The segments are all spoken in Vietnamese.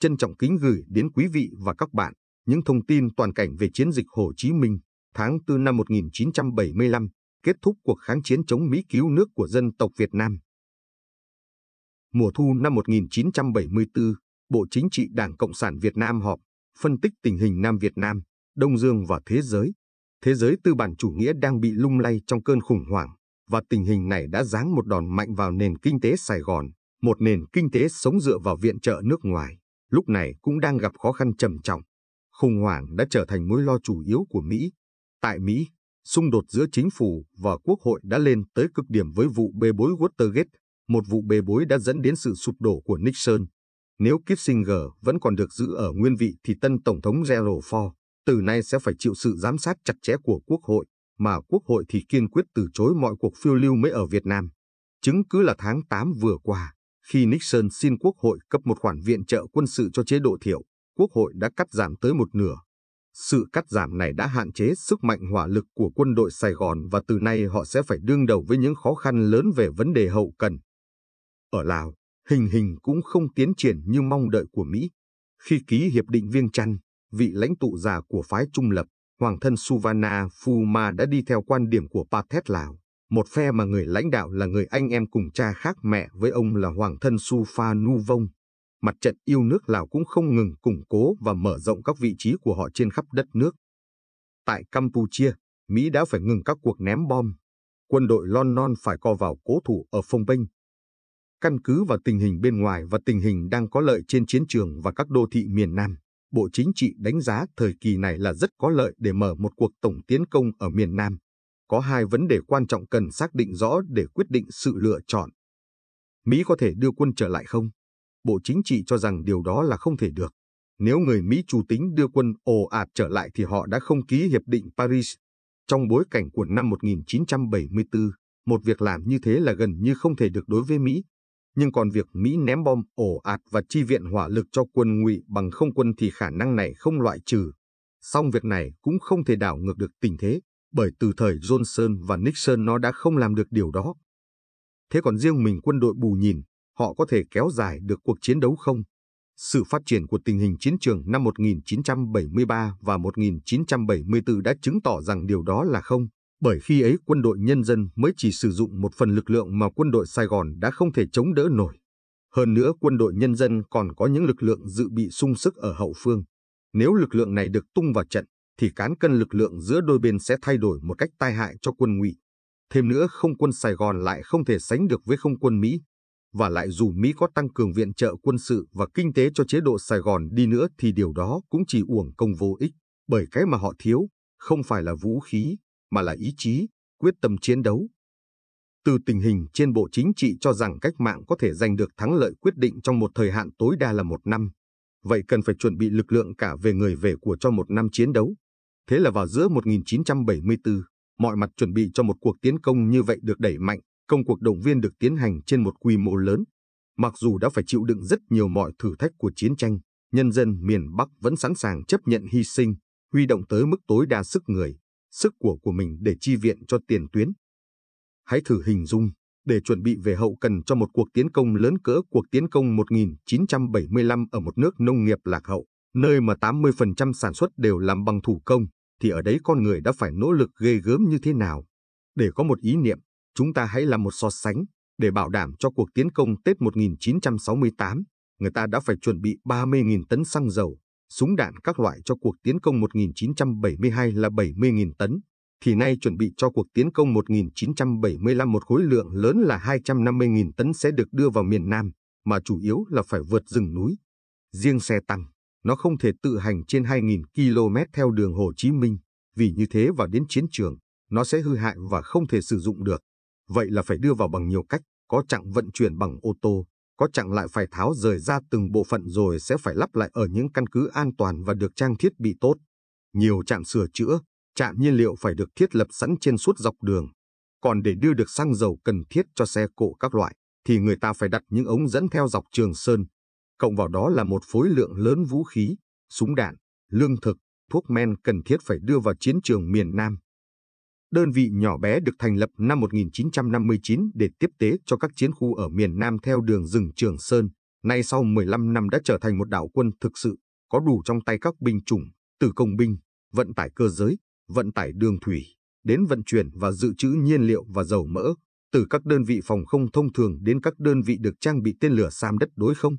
Trân trọng kính gửi đến quý vị và các bạn những thông tin toàn cảnh về chiến dịch Hồ Chí Minh tháng 4 năm 1975, kết thúc cuộc kháng chiến chống Mỹ cứu nước của dân tộc Việt Nam. Mùa thu năm 1974, Bộ Chính trị Đảng Cộng sản Việt Nam họp, phân tích tình hình Nam Việt Nam, Đông Dương và thế giới. Thế giới tư bản chủ nghĩa đang bị lung lay trong cơn khủng hoảng, và tình hình này đã giáng một đòn mạnh vào nền kinh tế Sài Gòn, một nền kinh tế sống dựa vào viện trợ nước ngoài lúc này cũng đang gặp khó khăn trầm trọng. Khủng hoảng đã trở thành mối lo chủ yếu của Mỹ. Tại Mỹ, xung đột giữa chính phủ và quốc hội đã lên tới cực điểm với vụ bê bối Watergate, một vụ bê bối đã dẫn đến sự sụp đổ của Nixon. Nếu Kissinger vẫn còn được giữ ở nguyên vị thì tân Tổng thống Gerald Ford từ nay sẽ phải chịu sự giám sát chặt chẽ của quốc hội, mà quốc hội thì kiên quyết từ chối mọi cuộc phiêu lưu mới ở Việt Nam. Chứng cứ là tháng 8 vừa qua, khi Nixon xin Quốc hội cấp một khoản viện trợ quân sự cho chế độ thiểu, Quốc hội đã cắt giảm tới một nửa. Sự cắt giảm này đã hạn chế sức mạnh hỏa lực của quân đội Sài Gòn và từ nay họ sẽ phải đương đầu với những khó khăn lớn về vấn đề hậu cần. Ở Lào, hình hình cũng không tiến triển như mong đợi của Mỹ. Khi ký hiệp định Viêng Chăn, vị lãnh tụ già của phái trung lập, Hoàng thân Suvana Phuma đã đi theo quan điểm của Pathet Lào một phe mà người lãnh đạo là người anh em cùng cha khác mẹ với ông là Hoàng thân Su Pha Nu Vong. Mặt trận yêu nước Lào cũng không ngừng củng cố và mở rộng các vị trí của họ trên khắp đất nước. Tại Campuchia, Mỹ đã phải ngừng các cuộc ném bom. Quân đội Lon Non phải co vào cố thủ ở Phong Bênh. Căn cứ vào tình hình bên ngoài và tình hình đang có lợi trên chiến trường và các đô thị miền Nam, Bộ Chính trị đánh giá thời kỳ này là rất có lợi để mở một cuộc tổng tiến công ở miền Nam có hai vấn đề quan trọng cần xác định rõ để quyết định sự lựa chọn. Mỹ có thể đưa quân trở lại không? Bộ Chính trị cho rằng điều đó là không thể được. Nếu người Mỹ chủ tính đưa quân ồ ạt trở lại thì họ đã không ký Hiệp định Paris. Trong bối cảnh của năm 1974, một việc làm như thế là gần như không thể được đối với Mỹ. Nhưng còn việc Mỹ ném bom ồ ạt và chi viện hỏa lực cho quân ngụy bằng không quân thì khả năng này không loại trừ. Song việc này cũng không thể đảo ngược được tình thế bởi từ thời Johnson và Nixon nó đã không làm được điều đó. Thế còn riêng mình quân đội bù nhìn, họ có thể kéo dài được cuộc chiến đấu không? Sự phát triển của tình hình chiến trường năm 1973 và 1974 đã chứng tỏ rằng điều đó là không, bởi khi ấy quân đội nhân dân mới chỉ sử dụng một phần lực lượng mà quân đội Sài Gòn đã không thể chống đỡ nổi. Hơn nữa quân đội nhân dân còn có những lực lượng dự bị sung sức ở hậu phương. Nếu lực lượng này được tung vào trận, thì cán cân lực lượng giữa đôi bên sẽ thay đổi một cách tai hại cho quân ngụy. Thêm nữa không quân Sài Gòn lại không thể sánh được với không quân Mỹ. Và lại dù Mỹ có tăng cường viện trợ quân sự và kinh tế cho chế độ Sài Gòn đi nữa thì điều đó cũng chỉ uổng công vô ích, bởi cái mà họ thiếu không phải là vũ khí, mà là ý chí, quyết tâm chiến đấu. Từ tình hình trên bộ chính trị cho rằng cách mạng có thể giành được thắng lợi quyết định trong một thời hạn tối đa là một năm. Vậy cần phải chuẩn bị lực lượng cả về người về của cho một năm chiến đấu, Thế là vào giữa 1974, mọi mặt chuẩn bị cho một cuộc tiến công như vậy được đẩy mạnh, công cuộc động viên được tiến hành trên một quy mô lớn. Mặc dù đã phải chịu đựng rất nhiều mọi thử thách của chiến tranh, nhân dân miền Bắc vẫn sẵn sàng chấp nhận hy sinh, huy động tới mức tối đa sức người, sức của của mình để chi viện cho tiền tuyến. Hãy thử hình dung, để chuẩn bị về hậu cần cho một cuộc tiến công lớn cỡ cuộc tiến công 1975 ở một nước nông nghiệp lạc hậu, nơi mà 80% sản xuất đều làm bằng thủ công, thì ở đấy con người đã phải nỗ lực ghê gớm như thế nào. Để có một ý niệm, chúng ta hãy làm một so sánh, để bảo đảm cho cuộc tiến công Tết 1968, người ta đã phải chuẩn bị 30.000 tấn xăng dầu, súng đạn các loại cho cuộc tiến công 1972 là 70.000 tấn, thì nay chuẩn bị cho cuộc tiến công 1975 một khối lượng lớn là 250.000 tấn sẽ được đưa vào miền Nam, mà chủ yếu là phải vượt rừng núi. Riêng xe tăng, nó không thể tự hành trên 2.000 km theo đường Hồ Chí Minh, vì như thế vào đến chiến trường, nó sẽ hư hại và không thể sử dụng được. Vậy là phải đưa vào bằng nhiều cách, có chặng vận chuyển bằng ô tô, có chặng lại phải tháo rời ra từng bộ phận rồi sẽ phải lắp lại ở những căn cứ an toàn và được trang thiết bị tốt. Nhiều trạm sửa chữa, trạm nhiên liệu phải được thiết lập sẵn trên suốt dọc đường. Còn để đưa được xăng dầu cần thiết cho xe cộ các loại, thì người ta phải đặt những ống dẫn theo dọc Trường Sơn, cộng vào đó là một phối lượng lớn vũ khí, súng đạn, lương thực, thuốc men cần thiết phải đưa vào chiến trường miền Nam. Đơn vị nhỏ bé được thành lập năm 1959 để tiếp tế cho các chiến khu ở miền Nam theo đường rừng Trường Sơn, nay sau 15 năm đã trở thành một đạo quân thực sự, có đủ trong tay các binh chủng, từ công binh, vận tải cơ giới, vận tải đường thủy, đến vận chuyển và dự trữ nhiên liệu và dầu mỡ, từ các đơn vị phòng không thông thường đến các đơn vị được trang bị tên lửa SAM đất đối không.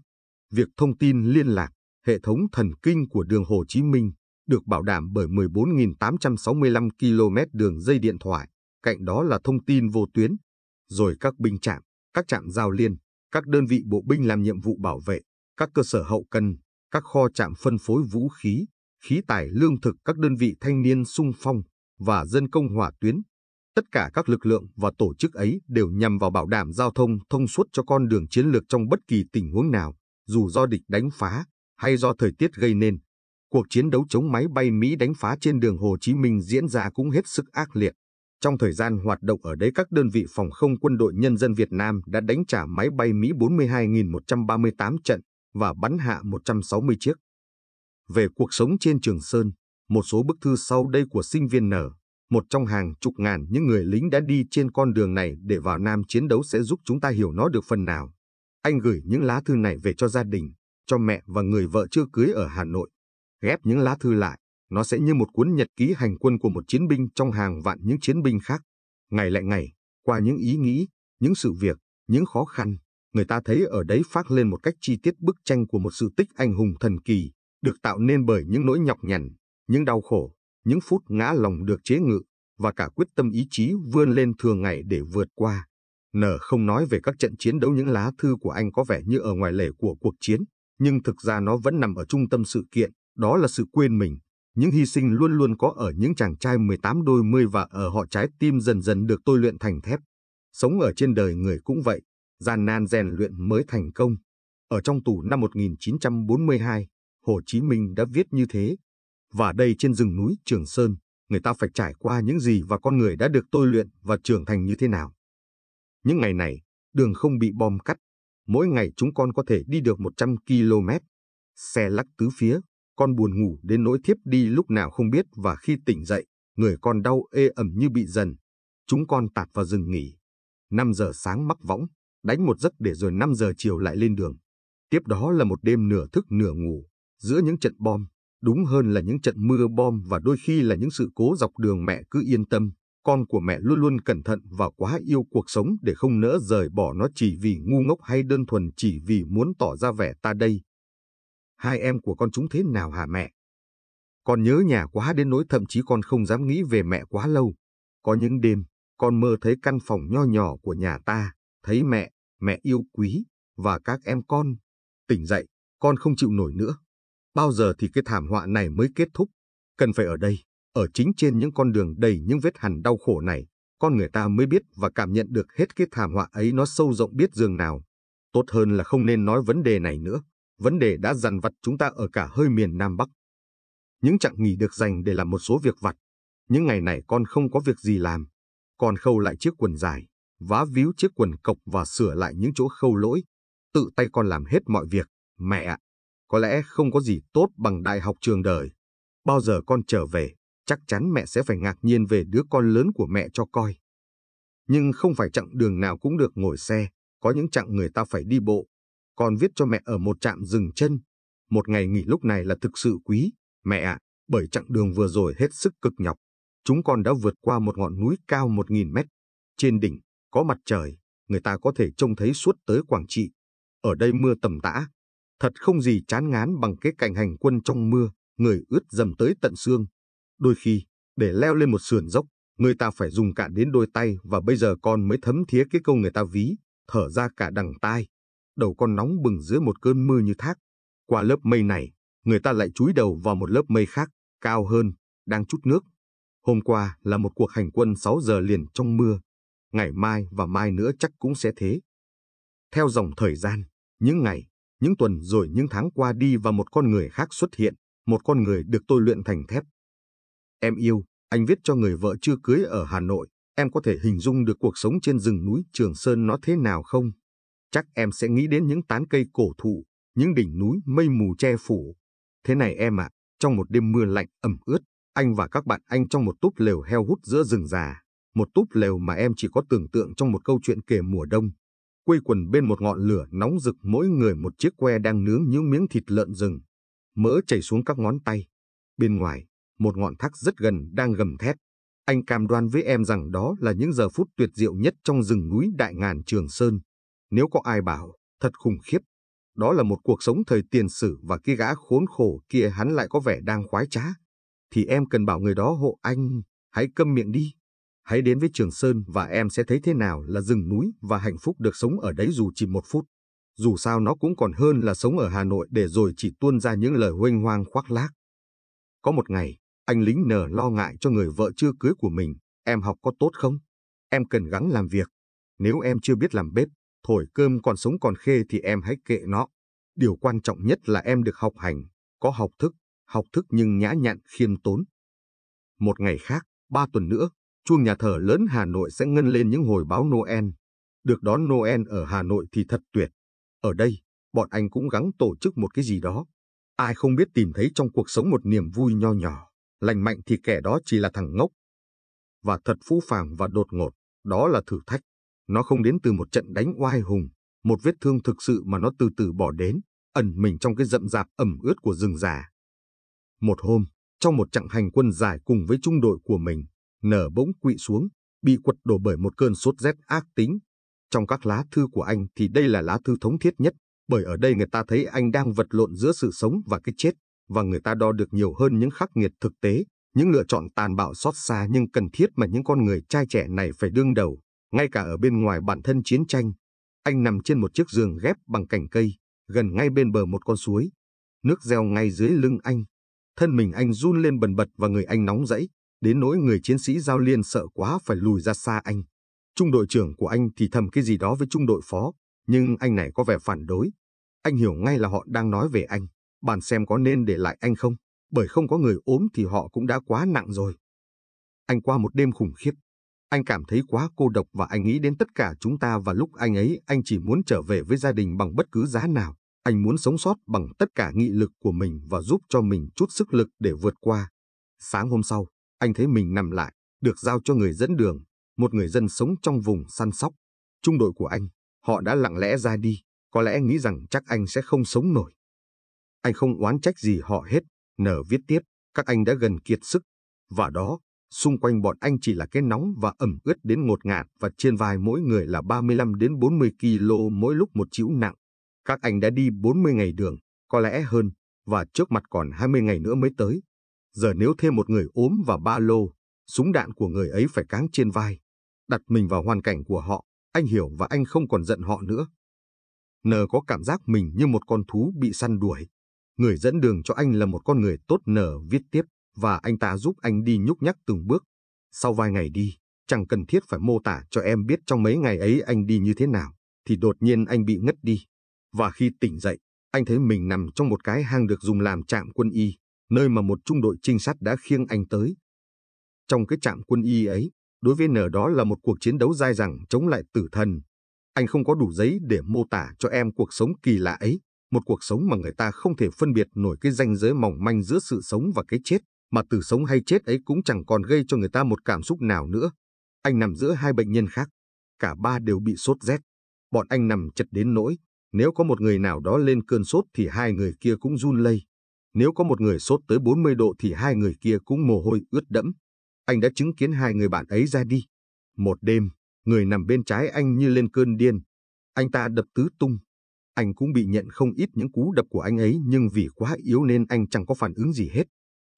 Việc thông tin liên lạc, hệ thống thần kinh của đường Hồ Chí Minh được bảo đảm bởi 14.865 km đường dây điện thoại, cạnh đó là thông tin vô tuyến, rồi các binh trạm, các trạm giao liên, các đơn vị bộ binh làm nhiệm vụ bảo vệ, các cơ sở hậu cần, các kho trạm phân phối vũ khí, khí tài lương thực các đơn vị thanh niên sung phong và dân công hỏa tuyến. Tất cả các lực lượng và tổ chức ấy đều nhằm vào bảo đảm giao thông thông suốt cho con đường chiến lược trong bất kỳ tình huống nào dù do địch đánh phá hay do thời tiết gây nên. Cuộc chiến đấu chống máy bay Mỹ đánh phá trên đường Hồ Chí Minh diễn ra cũng hết sức ác liệt. Trong thời gian hoạt động ở đấy các đơn vị phòng không quân đội nhân dân Việt Nam đã đánh trả máy bay Mỹ 42.138 trận và bắn hạ 160 chiếc. Về cuộc sống trên Trường Sơn, một số bức thư sau đây của sinh viên nở, một trong hàng chục ngàn những người lính đã đi trên con đường này để vào Nam chiến đấu sẽ giúp chúng ta hiểu nó được phần nào. Anh gửi những lá thư này về cho gia đình, cho mẹ và người vợ chưa cưới ở Hà Nội. Ghép những lá thư lại, nó sẽ như một cuốn nhật ký hành quân của một chiến binh trong hàng vạn những chiến binh khác. Ngày lại ngày, qua những ý nghĩ, những sự việc, những khó khăn, người ta thấy ở đấy phát lên một cách chi tiết bức tranh của một sự tích anh hùng thần kỳ, được tạo nên bởi những nỗi nhọc nhằn, những đau khổ, những phút ngã lòng được chế ngự và cả quyết tâm ý chí vươn lên thường ngày để vượt qua. N không nói về các trận chiến đấu những lá thư của anh có vẻ như ở ngoài lề của cuộc chiến, nhưng thực ra nó vẫn nằm ở trung tâm sự kiện, đó là sự quên mình. Những hy sinh luôn luôn có ở những chàng trai 18 đôi mươi và ở họ trái tim dần dần được tôi luyện thành thép. Sống ở trên đời người cũng vậy, gian nan rèn luyện mới thành công. Ở trong tù năm 1942, Hồ Chí Minh đã viết như thế. Và đây trên rừng núi Trường Sơn, người ta phải trải qua những gì và con người đã được tôi luyện và trưởng thành như thế nào. Những ngày này, đường không bị bom cắt. Mỗi ngày chúng con có thể đi được 100 km. Xe lắc tứ phía, con buồn ngủ đến nỗi thiếp đi lúc nào không biết và khi tỉnh dậy, người con đau ê ẩm như bị dần. Chúng con tạt vào rừng nghỉ. 5 giờ sáng mắc võng, đánh một giấc để rồi 5 giờ chiều lại lên đường. Tiếp đó là một đêm nửa thức nửa ngủ, giữa những trận bom, đúng hơn là những trận mưa bom và đôi khi là những sự cố dọc đường mẹ cứ yên tâm, con của mẹ luôn luôn cẩn thận và quá yêu cuộc sống để không nỡ rời bỏ nó chỉ vì ngu ngốc hay đơn thuần chỉ vì muốn tỏ ra vẻ ta đây. Hai em của con chúng thế nào hả mẹ? Con nhớ nhà quá đến nỗi thậm chí con không dám nghĩ về mẹ quá lâu. Có những đêm, con mơ thấy căn phòng nho nhỏ của nhà ta, thấy mẹ, mẹ yêu quý, và các em con. Tỉnh dậy, con không chịu nổi nữa. Bao giờ thì cái thảm họa này mới kết thúc? Cần phải ở đây, ở chính trên những con đường đầy những vết hằn đau khổ này, con người ta mới biết và cảm nhận được hết cái thảm họa ấy nó sâu rộng biết dường nào. Tốt hơn là không nên nói vấn đề này nữa. Vấn đề đã dằn vặt chúng ta ở cả hơi miền Nam Bắc. Những chặng nghỉ được dành để làm một số việc vặt. Những ngày này con không có việc gì làm. Con khâu lại chiếc quần dài, vá víu chiếc quần cộc và sửa lại những chỗ khâu lỗi. Tự tay con làm hết mọi việc. Mẹ, ạ, có lẽ không có gì tốt bằng đại học trường đời. Bao giờ con trở về, chắc chắn mẹ sẽ phải ngạc nhiên về đứa con lớn của mẹ cho coi. Nhưng không phải chặng đường nào cũng được ngồi xe, có những chặng người ta phải đi bộ. Con viết cho mẹ ở một trạm dừng chân. Một ngày nghỉ lúc này là thực sự quý, mẹ ạ, à, bởi chặng đường vừa rồi hết sức cực nhọc. Chúng con đã vượt qua một ngọn núi cao 1.000 mét. Trên đỉnh, có mặt trời, người ta có thể trông thấy suốt tới Quảng Trị. Ở đây mưa tầm tã, thật không gì chán ngán bằng cái cảnh hành quân trong mưa, người ướt dầm tới tận xương, Đôi khi, để leo lên một sườn dốc, người ta phải dùng cả đến đôi tay và bây giờ con mới thấm thía cái câu người ta ví, thở ra cả đằng tai. Đầu con nóng bừng dưới một cơn mưa như thác. Qua lớp mây này, người ta lại chúi đầu vào một lớp mây khác, cao hơn, đang chút nước. Hôm qua là một cuộc hành quân 6 giờ liền trong mưa. Ngày mai và mai nữa chắc cũng sẽ thế. Theo dòng thời gian, những ngày, những tuần rồi những tháng qua đi và một con người khác xuất hiện, một con người được tôi luyện thành thép, Em yêu, anh viết cho người vợ chưa cưới ở Hà Nội. Em có thể hình dung được cuộc sống trên rừng núi Trường Sơn nó thế nào không? Chắc em sẽ nghĩ đến những tán cây cổ thụ, những đỉnh núi mây mù che phủ. Thế này em ạ, à, trong một đêm mưa lạnh ẩm ướt, anh và các bạn anh trong một túp lều heo hút giữa rừng già. Một túp lều mà em chỉ có tưởng tượng trong một câu chuyện kể mùa đông. Quây quần bên một ngọn lửa nóng rực mỗi người một chiếc que đang nướng những miếng thịt lợn rừng. Mỡ chảy xuống các ngón tay. Bên ngoài, một ngọn thác rất gần đang gầm thét. Anh cam đoan với em rằng đó là những giờ phút tuyệt diệu nhất trong rừng núi Đại Ngàn Trường Sơn. Nếu có ai bảo, thật khủng khiếp. Đó là một cuộc sống thời tiền sử và cái gã khốn khổ kia hắn lại có vẻ đang khoái trá. Thì em cần bảo người đó hộ anh, hãy câm miệng đi. Hãy đến với Trường Sơn và em sẽ thấy thế nào là rừng núi và hạnh phúc được sống ở đấy dù chỉ một phút. Dù sao nó cũng còn hơn là sống ở Hà Nội để rồi chỉ tuôn ra những lời huênh hoang khoác lác. Có một ngày, anh lính nở lo ngại cho người vợ chưa cưới của mình, em học có tốt không? Em cần gắng làm việc. Nếu em chưa biết làm bếp, thổi cơm còn sống còn khê thì em hãy kệ nó. Điều quan trọng nhất là em được học hành, có học thức, học thức nhưng nhã nhặn khiêm tốn. Một ngày khác, ba tuần nữa, chuông nhà thờ lớn Hà Nội sẽ ngân lên những hồi báo Noel. Được đón Noel ở Hà Nội thì thật tuyệt. Ở đây, bọn anh cũng gắng tổ chức một cái gì đó. Ai không biết tìm thấy trong cuộc sống một niềm vui nho nhỏ lành mạnh thì kẻ đó chỉ là thằng ngốc. Và thật phũ phàng và đột ngột, đó là thử thách. Nó không đến từ một trận đánh oai hùng, một vết thương thực sự mà nó từ từ bỏ đến, ẩn mình trong cái rậm rạp ẩm ướt của rừng già. Một hôm, trong một chặng hành quân dài cùng với trung đội của mình, nở bỗng quỵ xuống, bị quật đổ bởi một cơn sốt rét ác tính. Trong các lá thư của anh thì đây là lá thư thống thiết nhất, bởi ở đây người ta thấy anh đang vật lộn giữa sự sống và cái chết, và người ta đo được nhiều hơn những khắc nghiệt thực tế, những lựa chọn tàn bạo xót xa nhưng cần thiết mà những con người trai trẻ này phải đương đầu, ngay cả ở bên ngoài bản thân chiến tranh. Anh nằm trên một chiếc giường ghép bằng cành cây, gần ngay bên bờ một con suối. Nước reo ngay dưới lưng anh. Thân mình anh run lên bần bật và người anh nóng rẫy, đến nỗi người chiến sĩ giao liên sợ quá phải lùi ra xa anh. Trung đội trưởng của anh thì thầm cái gì đó với trung đội phó, nhưng anh này có vẻ phản đối. Anh hiểu ngay là họ đang nói về anh bàn xem có nên để lại anh không, bởi không có người ốm thì họ cũng đã quá nặng rồi. Anh qua một đêm khủng khiếp, anh cảm thấy quá cô độc và anh nghĩ đến tất cả chúng ta và lúc anh ấy anh chỉ muốn trở về với gia đình bằng bất cứ giá nào. Anh muốn sống sót bằng tất cả nghị lực của mình và giúp cho mình chút sức lực để vượt qua. Sáng hôm sau, anh thấy mình nằm lại, được giao cho người dẫn đường, một người dân sống trong vùng săn sóc. Trung đội của anh, họ đã lặng lẽ ra đi, có lẽ nghĩ rằng chắc anh sẽ không sống nổi. Anh không oán trách gì họ hết, nở viết tiếp, các anh đã gần kiệt sức. Và đó, xung quanh bọn anh chỉ là cái nóng và ẩm ướt đến ngột ngạt và trên vai mỗi người là 35 đến 40 kg mỗi lúc một chữ nặng. Các anh đã đi 40 ngày đường, có lẽ hơn, và trước mặt còn 20 ngày nữa mới tới. Giờ nếu thêm một người ốm và ba lô, súng đạn của người ấy phải cáng trên vai. Đặt mình vào hoàn cảnh của họ, anh hiểu và anh không còn giận họ nữa. N có cảm giác mình như một con thú bị săn đuổi, Người dẫn đường cho anh là một con người tốt nở viết tiếp và anh ta giúp anh đi nhúc nhắc từng bước. Sau vài ngày đi, chẳng cần thiết phải mô tả cho em biết trong mấy ngày ấy anh đi như thế nào, thì đột nhiên anh bị ngất đi. Và khi tỉnh dậy, anh thấy mình nằm trong một cái hang được dùng làm trạm quân y, nơi mà một trung đội trinh sát đã khiêng anh tới. Trong cái trạm quân y ấy, đối với nở đó là một cuộc chiến đấu dai dẳng chống lại tử thần. Anh không có đủ giấy để mô tả cho em cuộc sống kỳ lạ ấy, một cuộc sống mà người ta không thể phân biệt nổi cái ranh giới mỏng manh giữa sự sống và cái chết, mà từ sống hay chết ấy cũng chẳng còn gây cho người ta một cảm xúc nào nữa. Anh nằm giữa hai bệnh nhân khác, cả ba đều bị sốt rét. Bọn anh nằm chật đến nỗi, nếu có một người nào đó lên cơn sốt thì hai người kia cũng run lây. Nếu có một người sốt tới 40 độ thì hai người kia cũng mồ hôi ướt đẫm. Anh đã chứng kiến hai người bạn ấy ra đi. Một đêm, người nằm bên trái anh như lên cơn điên. Anh ta đập tứ tung, anh cũng bị nhận không ít những cú đập của anh ấy nhưng vì quá yếu nên anh chẳng có phản ứng gì hết.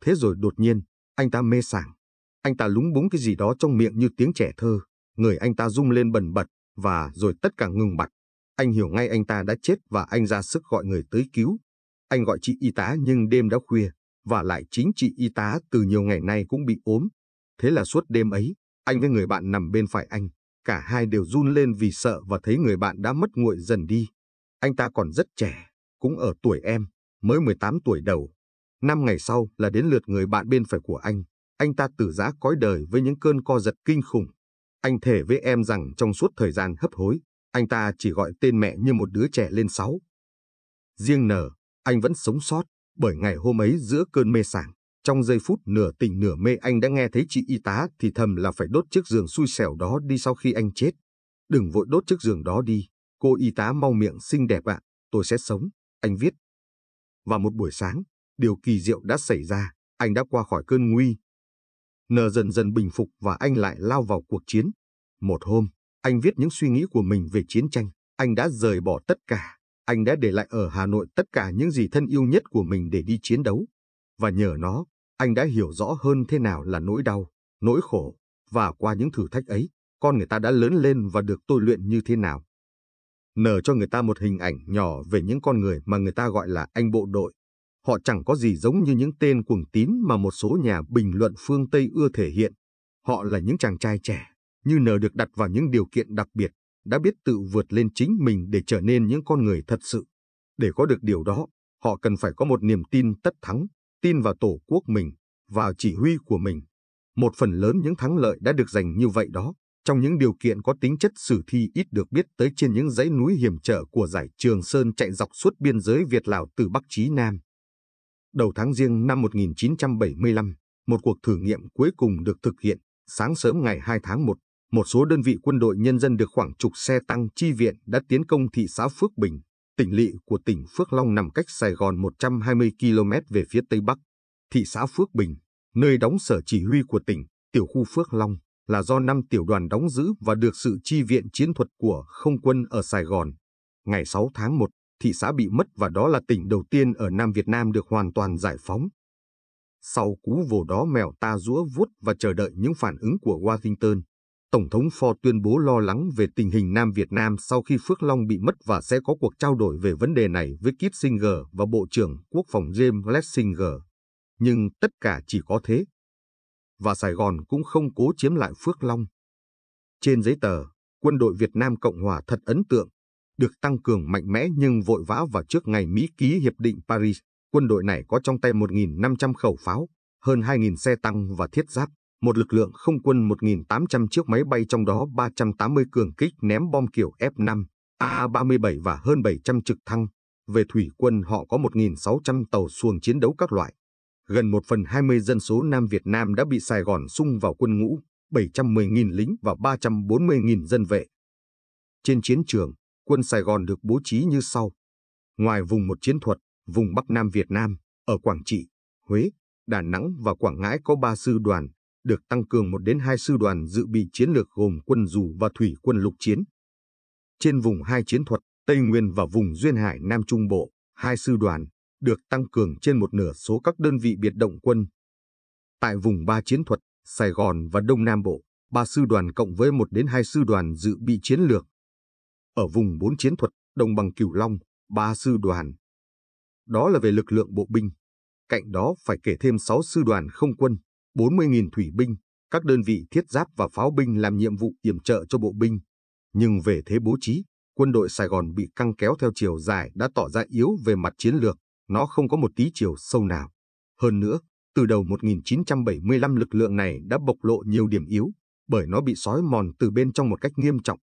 Thế rồi đột nhiên, anh ta mê sảng. Anh ta lúng búng cái gì đó trong miệng như tiếng trẻ thơ. Người anh ta rung lên bần bật và rồi tất cả ngừng bặt. Anh hiểu ngay anh ta đã chết và anh ra sức gọi người tới cứu. Anh gọi chị y tá nhưng đêm đã khuya và lại chính chị y tá từ nhiều ngày nay cũng bị ốm. Thế là suốt đêm ấy, anh với người bạn nằm bên phải anh, cả hai đều run lên vì sợ và thấy người bạn đã mất nguội dần đi. Anh ta còn rất trẻ, cũng ở tuổi em, mới 18 tuổi đầu. Năm ngày sau là đến lượt người bạn bên phải của anh. Anh ta từ giã cõi đời với những cơn co giật kinh khủng. Anh thể với em rằng trong suốt thời gian hấp hối, anh ta chỉ gọi tên mẹ như một đứa trẻ lên sáu. Riêng nở, anh vẫn sống sót, bởi ngày hôm ấy giữa cơn mê sảng, trong giây phút nửa tỉnh nửa mê anh đã nghe thấy chị y tá thì thầm là phải đốt chiếc giường xui xẻo đó đi sau khi anh chết. Đừng vội đốt chiếc giường đó đi, Cô y tá mau miệng xinh đẹp ạ, tôi sẽ sống, anh viết. Và một buổi sáng, điều kỳ diệu đã xảy ra, anh đã qua khỏi cơn nguy. N dần dần bình phục và anh lại lao vào cuộc chiến. Một hôm, anh viết những suy nghĩ của mình về chiến tranh. Anh đã rời bỏ tất cả. Anh đã để lại ở Hà Nội tất cả những gì thân yêu nhất của mình để đi chiến đấu. Và nhờ nó, anh đã hiểu rõ hơn thế nào là nỗi đau, nỗi khổ. Và qua những thử thách ấy, con người ta đã lớn lên và được tôi luyện như thế nào nở cho người ta một hình ảnh nhỏ về những con người mà người ta gọi là anh bộ đội. Họ chẳng có gì giống như những tên cuồng tín mà một số nhà bình luận phương Tây ưa thể hiện. Họ là những chàng trai trẻ, như nở được đặt vào những điều kiện đặc biệt, đã biết tự vượt lên chính mình để trở nên những con người thật sự. Để có được điều đó, họ cần phải có một niềm tin tất thắng, tin vào tổ quốc mình, vào chỉ huy của mình. Một phần lớn những thắng lợi đã được giành như vậy đó trong những điều kiện có tính chất sử thi ít được biết tới trên những dãy núi hiểm trở của giải Trường Sơn chạy dọc suốt biên giới Việt-Lào từ Bắc chí Nam. Đầu tháng riêng năm 1975, một cuộc thử nghiệm cuối cùng được thực hiện. Sáng sớm ngày 2 tháng 1, một số đơn vị quân đội nhân dân được khoảng chục xe tăng chi viện đã tiến công thị xã Phước Bình, tỉnh lỵ của tỉnh Phước Long nằm cách Sài Gòn 120 km về phía tây bắc. Thị xã Phước Bình, nơi đóng sở chỉ huy của tỉnh, tiểu khu Phước Long, là do năm tiểu đoàn đóng giữ và được sự chi viện chiến thuật của không quân ở Sài Gòn. Ngày 6 tháng 1, thị xã bị mất và đó là tỉnh đầu tiên ở Nam Việt Nam được hoàn toàn giải phóng. Sau cú vồ đó mèo ta rũa vuốt và chờ đợi những phản ứng của Washington. Tổng thống Ford tuyên bố lo lắng về tình hình Nam Việt Nam sau khi Phước Long bị mất và sẽ có cuộc trao đổi về vấn đề này với Kissinger và Bộ trưởng Quốc phòng James Lessinger. Nhưng tất cả chỉ có thế và Sài Gòn cũng không cố chiếm lại Phước Long. Trên giấy tờ, quân đội Việt Nam Cộng Hòa thật ấn tượng, được tăng cường mạnh mẽ nhưng vội vã và trước ngày Mỹ ký Hiệp định Paris, quân đội này có trong tay 1.500 khẩu pháo, hơn 2.000 xe tăng và thiết giáp, một lực lượng không quân 1.800 chiếc máy bay trong đó 380 cường kích ném bom kiểu F-5, A-37 và hơn 700 trực thăng. Về thủy quân họ có 1.600 tàu xuồng chiến đấu các loại gần một phần 20 dân số Nam Việt Nam đã bị Sài Gòn sung vào quân ngũ, 710.000 lính và 340.000 dân vệ. Trên chiến trường, quân Sài Gòn được bố trí như sau. Ngoài vùng một chiến thuật, vùng Bắc Nam Việt Nam, ở Quảng Trị, Huế, Đà Nẵng và Quảng Ngãi có 3 sư đoàn, được tăng cường 1 đến 2 sư đoàn dự bị chiến lược gồm quân dù và thủy quân lục chiến. Trên vùng hai chiến thuật Tây Nguyên và vùng Duyên Hải Nam Trung Bộ, hai sư đoàn, được tăng cường trên một nửa số các đơn vị biệt động quân. Tại vùng ba chiến thuật, Sài Gòn và Đông Nam Bộ, ba sư đoàn cộng với một đến hai sư đoàn dự bị chiến lược. Ở vùng 4 chiến thuật, đồng bằng Cửu Long, ba sư đoàn. Đó là về lực lượng bộ binh. Cạnh đó phải kể thêm 6 sư đoàn không quân, 40.000 thủy binh, các đơn vị thiết giáp và pháo binh làm nhiệm vụ yểm trợ cho bộ binh. Nhưng về thế bố trí, quân đội Sài Gòn bị căng kéo theo chiều dài đã tỏ ra yếu về mặt chiến lược nó không có một tí chiều sâu nào. Hơn nữa, từ đầu 1975 lực lượng này đã bộc lộ nhiều điểm yếu, bởi nó bị sói mòn từ bên trong một cách nghiêm trọng.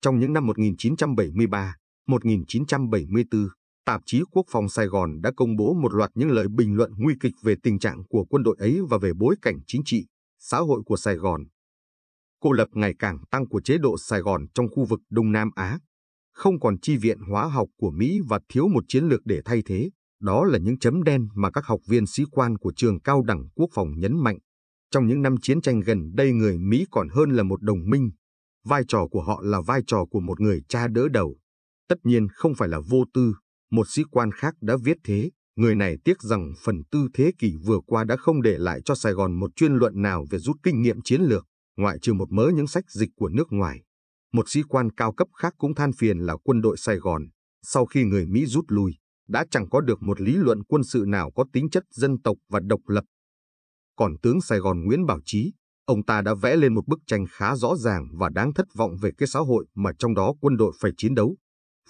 Trong những năm 1973, 1974, tạp chí Quốc phòng Sài Gòn đã công bố một loạt những lời bình luận nguy kịch về tình trạng của quân đội ấy và về bối cảnh chính trị, xã hội của Sài Gòn. Cô lập ngày càng tăng của chế độ Sài Gòn trong khu vực Đông Nam Á không còn chi viện hóa học của Mỹ và thiếu một chiến lược để thay thế. Đó là những chấm đen mà các học viên sĩ quan của trường cao đẳng quốc phòng nhấn mạnh. Trong những năm chiến tranh gần đây người Mỹ còn hơn là một đồng minh. Vai trò của họ là vai trò của một người cha đỡ đầu. Tất nhiên không phải là vô tư, một sĩ quan khác đã viết thế. Người này tiếc rằng phần tư thế kỷ vừa qua đã không để lại cho Sài Gòn một chuyên luận nào về rút kinh nghiệm chiến lược, ngoại trừ một mớ những sách dịch của nước ngoài một sĩ quan cao cấp khác cũng than phiền là quân đội Sài Gòn, sau khi người Mỹ rút lui, đã chẳng có được một lý luận quân sự nào có tính chất dân tộc và độc lập. Còn tướng Sài Gòn Nguyễn Bảo Trí, ông ta đã vẽ lên một bức tranh khá rõ ràng và đáng thất vọng về cái xã hội mà trong đó quân đội phải chiến đấu.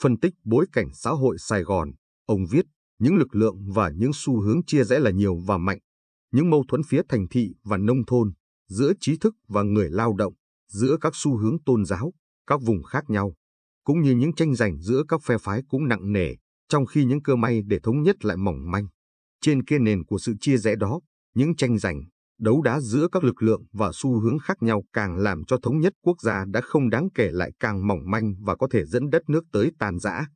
Phân tích bối cảnh xã hội Sài Gòn, ông viết, những lực lượng và những xu hướng chia rẽ là nhiều và mạnh, những mâu thuẫn phía thành thị và nông thôn, giữa trí thức và người lao động, giữa các xu hướng tôn giáo, các vùng khác nhau, cũng như những tranh giành giữa các phe phái cũng nặng nề, trong khi những cơ may để thống nhất lại mỏng manh. Trên kia nền của sự chia rẽ đó, những tranh giành, đấu đá giữa các lực lượng và xu hướng khác nhau càng làm cho thống nhất quốc gia đã không đáng kể lại càng mỏng manh và có thể dẫn đất nước tới tàn rã.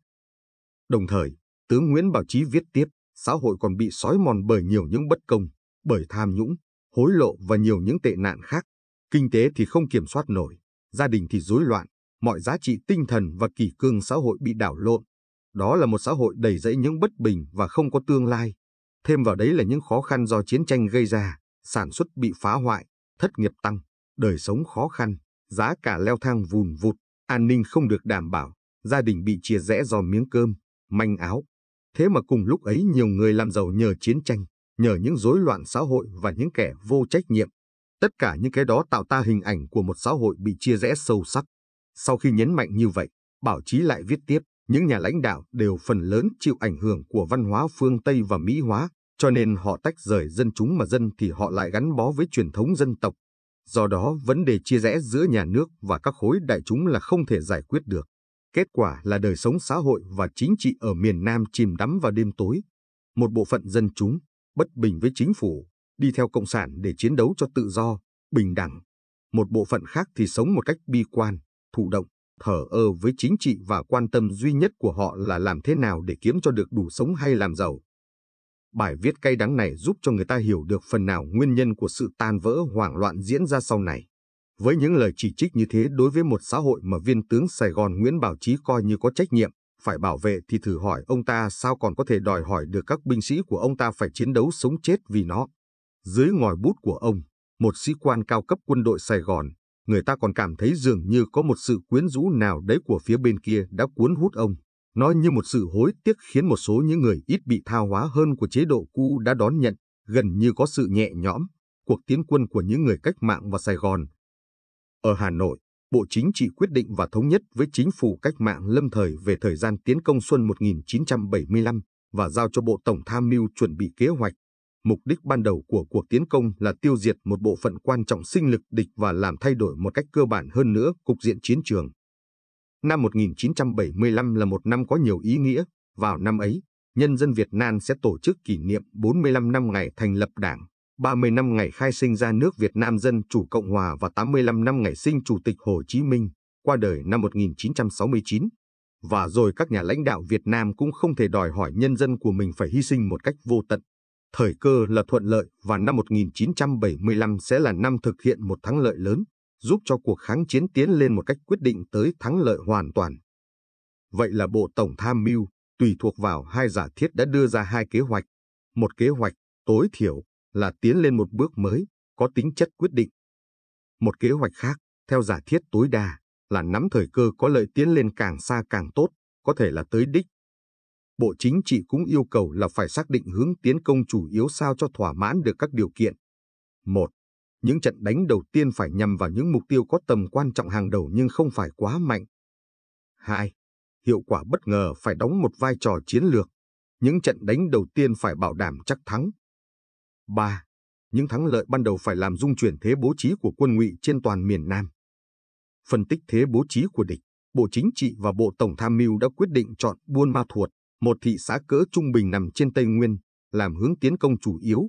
Đồng thời, tướng Nguyễn Bảo chí viết tiếp, xã hội còn bị sói mòn bởi nhiều những bất công, bởi tham nhũng, hối lộ và nhiều những tệ nạn khác. Kinh tế thì không kiểm soát nổi, gia đình thì rối loạn, mọi giá trị tinh thần và kỷ cương xã hội bị đảo lộn. Đó là một xã hội đầy rẫy những bất bình và không có tương lai. Thêm vào đấy là những khó khăn do chiến tranh gây ra, sản xuất bị phá hoại, thất nghiệp tăng, đời sống khó khăn, giá cả leo thang vùn vụt, an ninh không được đảm bảo, gia đình bị chia rẽ do miếng cơm, manh áo. Thế mà cùng lúc ấy nhiều người làm giàu nhờ chiến tranh, nhờ những rối loạn xã hội và những kẻ vô trách nhiệm. Tất cả những cái đó tạo ta hình ảnh của một xã hội bị chia rẽ sâu sắc, sau khi nhấn mạnh như vậy, bảo chí lại viết tiếp, những nhà lãnh đạo đều phần lớn chịu ảnh hưởng của văn hóa phương Tây và Mỹ hóa, cho nên họ tách rời dân chúng mà dân thì họ lại gắn bó với truyền thống dân tộc. Do đó, vấn đề chia rẽ giữa nhà nước và các khối đại chúng là không thể giải quyết được. Kết quả là đời sống xã hội và chính trị ở miền Nam chìm đắm vào đêm tối. Một bộ phận dân chúng, bất bình với chính phủ, đi theo Cộng sản để chiến đấu cho tự do, bình đẳng. Một bộ phận khác thì sống một cách bi quan, thụ động, thở ơ với chính trị và quan tâm duy nhất của họ là làm thế nào để kiếm cho được đủ sống hay làm giàu. Bài viết cay đắng này giúp cho người ta hiểu được phần nào nguyên nhân của sự tan vỡ hoảng loạn diễn ra sau này. Với những lời chỉ trích như thế đối với một xã hội mà viên tướng Sài Gòn Nguyễn Bảo Trí coi như có trách nhiệm, phải bảo vệ thì thử hỏi ông ta sao còn có thể đòi hỏi được các binh sĩ của ông ta phải chiến đấu sống chết vì nó. Dưới ngòi bút của ông, một sĩ quan cao cấp quân đội Sài Gòn, người ta còn cảm thấy dường như có một sự quyến rũ nào đấy của phía bên kia đã cuốn hút ông. Nó như một sự hối tiếc khiến một số những người ít bị tha hóa hơn của chế độ cũ đã đón nhận, gần như có sự nhẹ nhõm, cuộc tiến quân của những người cách mạng vào Sài Gòn. Ở Hà Nội, Bộ Chính trị quyết định và thống nhất với chính phủ cách mạng lâm thời về thời gian tiến công xuân 1975 và giao cho Bộ Tổng Tham mưu chuẩn bị kế hoạch Mục đích ban đầu của cuộc tiến công là tiêu diệt một bộ phận quan trọng sinh lực địch và làm thay đổi một cách cơ bản hơn nữa cục diện chiến trường. Năm 1975 là một năm có nhiều ý nghĩa. Vào năm ấy, nhân dân Việt Nam sẽ tổ chức kỷ niệm 45 năm ngày thành lập Đảng, 30 năm ngày khai sinh ra nước Việt Nam Dân Chủ Cộng Hòa và 85 năm ngày sinh Chủ tịch Hồ Chí Minh, qua đời năm 1969. Và rồi các nhà lãnh đạo Việt Nam cũng không thể đòi hỏi nhân dân của mình phải hy sinh một cách vô tận thời cơ là thuận lợi và năm 1975 sẽ là năm thực hiện một thắng lợi lớn, giúp cho cuộc kháng chiến tiến lên một cách quyết định tới thắng lợi hoàn toàn. Vậy là Bộ Tổng Tham mưu tùy thuộc vào hai giả thiết đã đưa ra hai kế hoạch. Một kế hoạch tối thiểu là tiến lên một bước mới, có tính chất quyết định. Một kế hoạch khác, theo giả thiết tối đa, là nắm thời cơ có lợi tiến lên càng xa càng tốt, có thể là tới đích Bộ Chính trị cũng yêu cầu là phải xác định hướng tiến công chủ yếu sao cho thỏa mãn được các điều kiện. Một, Những trận đánh đầu tiên phải nhằm vào những mục tiêu có tầm quan trọng hàng đầu nhưng không phải quá mạnh. 2. Hiệu quả bất ngờ phải đóng một vai trò chiến lược. Những trận đánh đầu tiên phải bảo đảm chắc thắng. 3. Những thắng lợi ban đầu phải làm dung chuyển thế bố trí của quân ngụy trên toàn miền Nam. Phân tích thế bố trí của địch, Bộ Chính trị và Bộ Tổng Tham mưu đã quyết định chọn Buôn Ma Thuột, một thị xã cỡ trung bình nằm trên Tây Nguyên, làm hướng tiến công chủ yếu.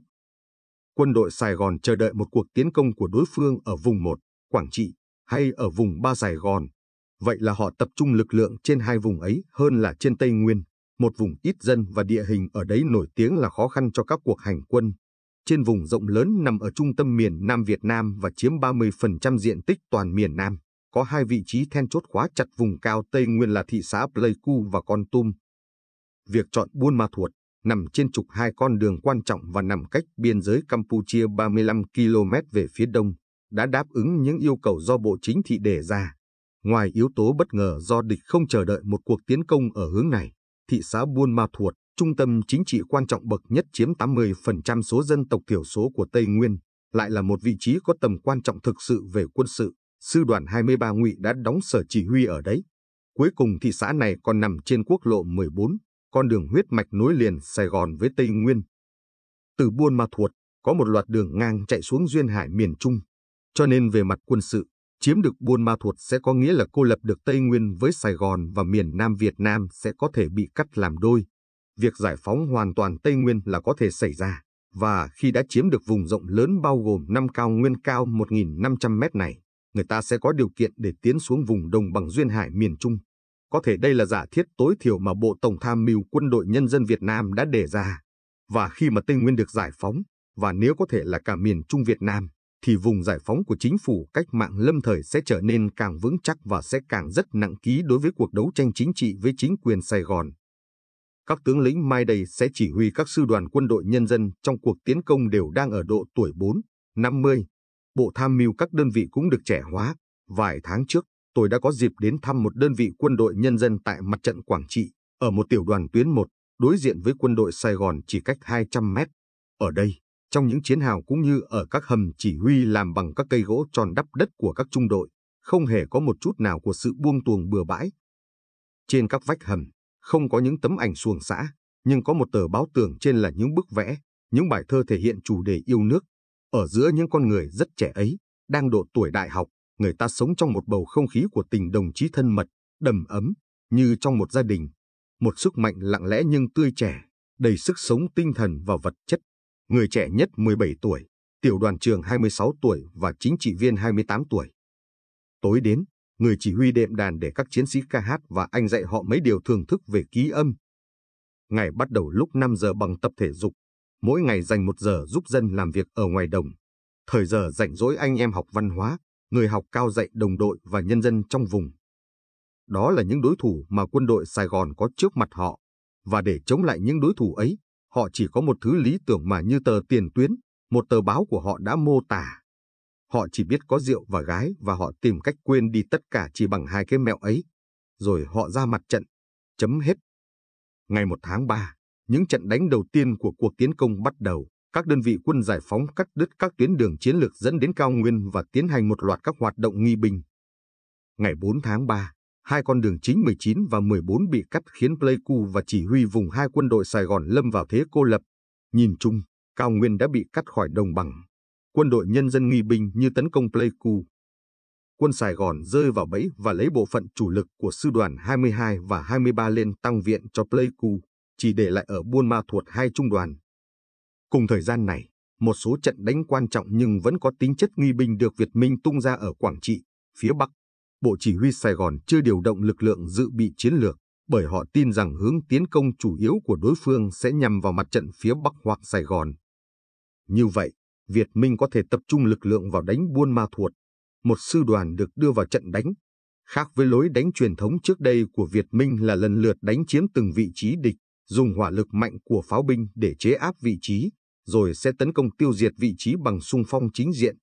Quân đội Sài Gòn chờ đợi một cuộc tiến công của đối phương ở vùng 1, Quảng Trị, hay ở vùng 3 Sài Gòn. Vậy là họ tập trung lực lượng trên hai vùng ấy hơn là trên Tây Nguyên, một vùng ít dân và địa hình ở đấy nổi tiếng là khó khăn cho các cuộc hành quân. Trên vùng rộng lớn nằm ở trung tâm miền Nam Việt Nam và chiếm 30% diện tích toàn miền Nam, có hai vị trí then chốt khóa chặt vùng cao Tây Nguyên là thị xã Pleiku và Con Tum, Việc chọn Buôn Ma Thuột nằm trên trục hai con đường quan trọng và nằm cách biên giới Campuchia 35 km về phía đông, đã đáp ứng những yêu cầu do Bộ Chính trị đề ra. Ngoài yếu tố bất ngờ do địch không chờ đợi một cuộc tiến công ở hướng này, thị xã Buôn Ma Thuột, trung tâm chính trị quan trọng bậc nhất chiếm 80% số dân tộc thiểu số của Tây Nguyên, lại là một vị trí có tầm quan trọng thực sự về quân sự. Sư đoàn 23 Ngụy đã đóng sở chỉ huy ở đấy. Cuối cùng thị xã này còn nằm trên quốc lộ 14, con đường huyết mạch nối liền Sài Gòn với Tây Nguyên. Từ Buôn Ma Thuột, có một loạt đường ngang chạy xuống duyên hải miền Trung, cho nên về mặt quân sự, chiếm được Buôn Ma Thuột sẽ có nghĩa là cô lập được Tây Nguyên với Sài Gòn và miền Nam Việt Nam sẽ có thể bị cắt làm đôi. Việc giải phóng hoàn toàn Tây Nguyên là có thể xảy ra, và khi đã chiếm được vùng rộng lớn bao gồm năm cao nguyên cao 1.500 mét này, người ta sẽ có điều kiện để tiến xuống vùng đồng bằng duyên hải miền Trung. Có thể đây là giả thiết tối thiểu mà Bộ Tổng tham mưu quân đội nhân dân Việt Nam đã đề ra. Và khi mà Tây Nguyên được giải phóng, và nếu có thể là cả miền Trung Việt Nam, thì vùng giải phóng của chính phủ cách mạng lâm thời sẽ trở nên càng vững chắc và sẽ càng rất nặng ký đối với cuộc đấu tranh chính trị với chính quyền Sài Gòn. Các tướng lĩnh mai đây sẽ chỉ huy các sư đoàn quân đội nhân dân trong cuộc tiến công đều đang ở độ tuổi 4, 50. Bộ tham mưu các đơn vị cũng được trẻ hóa. Vài tháng trước, tôi đã có dịp đến thăm một đơn vị quân đội nhân dân tại mặt trận Quảng Trị, ở một tiểu đoàn tuyến 1, đối diện với quân đội Sài Gòn chỉ cách 200 mét. Ở đây, trong những chiến hào cũng như ở các hầm chỉ huy làm bằng các cây gỗ tròn đắp đất của các trung đội, không hề có một chút nào của sự buông tuồng bừa bãi. Trên các vách hầm, không có những tấm ảnh xuồng xã, nhưng có một tờ báo tường trên là những bức vẽ, những bài thơ thể hiện chủ đề yêu nước. Ở giữa những con người rất trẻ ấy, đang độ tuổi đại học, người ta sống trong một bầu không khí của tình đồng chí thân mật, đầm ấm, như trong một gia đình. Một sức mạnh lặng lẽ nhưng tươi trẻ, đầy sức sống tinh thần và vật chất. Người trẻ nhất 17 tuổi, tiểu đoàn trường 26 tuổi và chính trị viên 28 tuổi. Tối đến, người chỉ huy đệm đàn để các chiến sĩ ca hát và anh dạy họ mấy điều thưởng thức về ký âm. Ngày bắt đầu lúc 5 giờ bằng tập thể dục, mỗi ngày dành một giờ giúp dân làm việc ở ngoài đồng. Thời giờ rảnh rỗi anh em học văn hóa, người học cao dạy đồng đội và nhân dân trong vùng. Đó là những đối thủ mà quân đội Sài Gòn có trước mặt họ, và để chống lại những đối thủ ấy, họ chỉ có một thứ lý tưởng mà như tờ tiền tuyến, một tờ báo của họ đã mô tả. Họ chỉ biết có rượu và gái và họ tìm cách quên đi tất cả chỉ bằng hai cái mẹo ấy. Rồi họ ra mặt trận, chấm hết. Ngày 1 tháng 3, những trận đánh đầu tiên của cuộc tiến công bắt đầu các đơn vị quân giải phóng cắt đứt các tuyến đường chiến lược dẫn đến cao nguyên và tiến hành một loạt các hoạt động nghi binh. Ngày 4 tháng 3, hai con đường chính 19 và 14 bị cắt khiến Pleiku và chỉ huy vùng hai quân đội Sài Gòn lâm vào thế cô lập. Nhìn chung, cao nguyên đã bị cắt khỏi đồng bằng. Quân đội nhân dân nghi binh như tấn công Pleiku. Quân Sài Gòn rơi vào bẫy và lấy bộ phận chủ lực của sư đoàn 22 và 23 lên tăng viện cho Pleiku, chỉ để lại ở Buôn Ma Thuột hai trung đoàn. Cùng thời gian này, một số trận đánh quan trọng nhưng vẫn có tính chất nghi binh được Việt Minh tung ra ở Quảng Trị, phía Bắc. Bộ Chỉ huy Sài Gòn chưa điều động lực lượng dự bị chiến lược bởi họ tin rằng hướng tiến công chủ yếu của đối phương sẽ nhằm vào mặt trận phía Bắc hoặc Sài Gòn. Như vậy, Việt Minh có thể tập trung lực lượng vào đánh Buôn Ma Thuột, một sư đoàn được đưa vào trận đánh. Khác với lối đánh truyền thống trước đây của Việt Minh là lần lượt đánh chiếm từng vị trí địch, dùng hỏa lực mạnh của pháo binh để chế áp vị trí, rồi sẽ tấn công tiêu diệt vị trí bằng xung phong chính diện.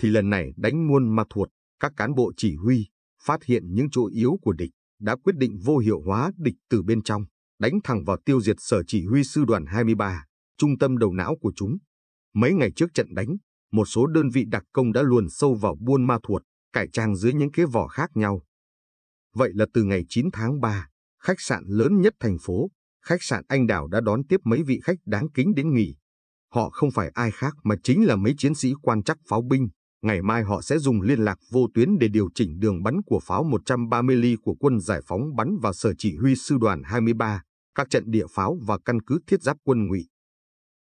Thì lần này đánh muôn Ma Thuột, các cán bộ chỉ huy phát hiện những chỗ yếu của địch, đã quyết định vô hiệu hóa địch từ bên trong, đánh thẳng vào tiêu diệt sở chỉ huy sư đoàn 23, trung tâm đầu não của chúng. Mấy ngày trước trận đánh, một số đơn vị đặc công đã luồn sâu vào Buôn Ma Thuột, cải trang dưới những cái vỏ khác nhau. Vậy là từ ngày 9 tháng 3, khách sạn lớn nhất thành phố, khách sạn Anh Đào đã đón tiếp mấy vị khách đáng kính đến nghỉ. Họ không phải ai khác mà chính là mấy chiến sĩ quan chắc pháo binh. Ngày mai họ sẽ dùng liên lạc vô tuyến để điều chỉnh đường bắn của pháo 130 ly của quân giải phóng bắn vào sở chỉ huy sư đoàn 23, các trận địa pháo và căn cứ thiết giáp quân ngụy.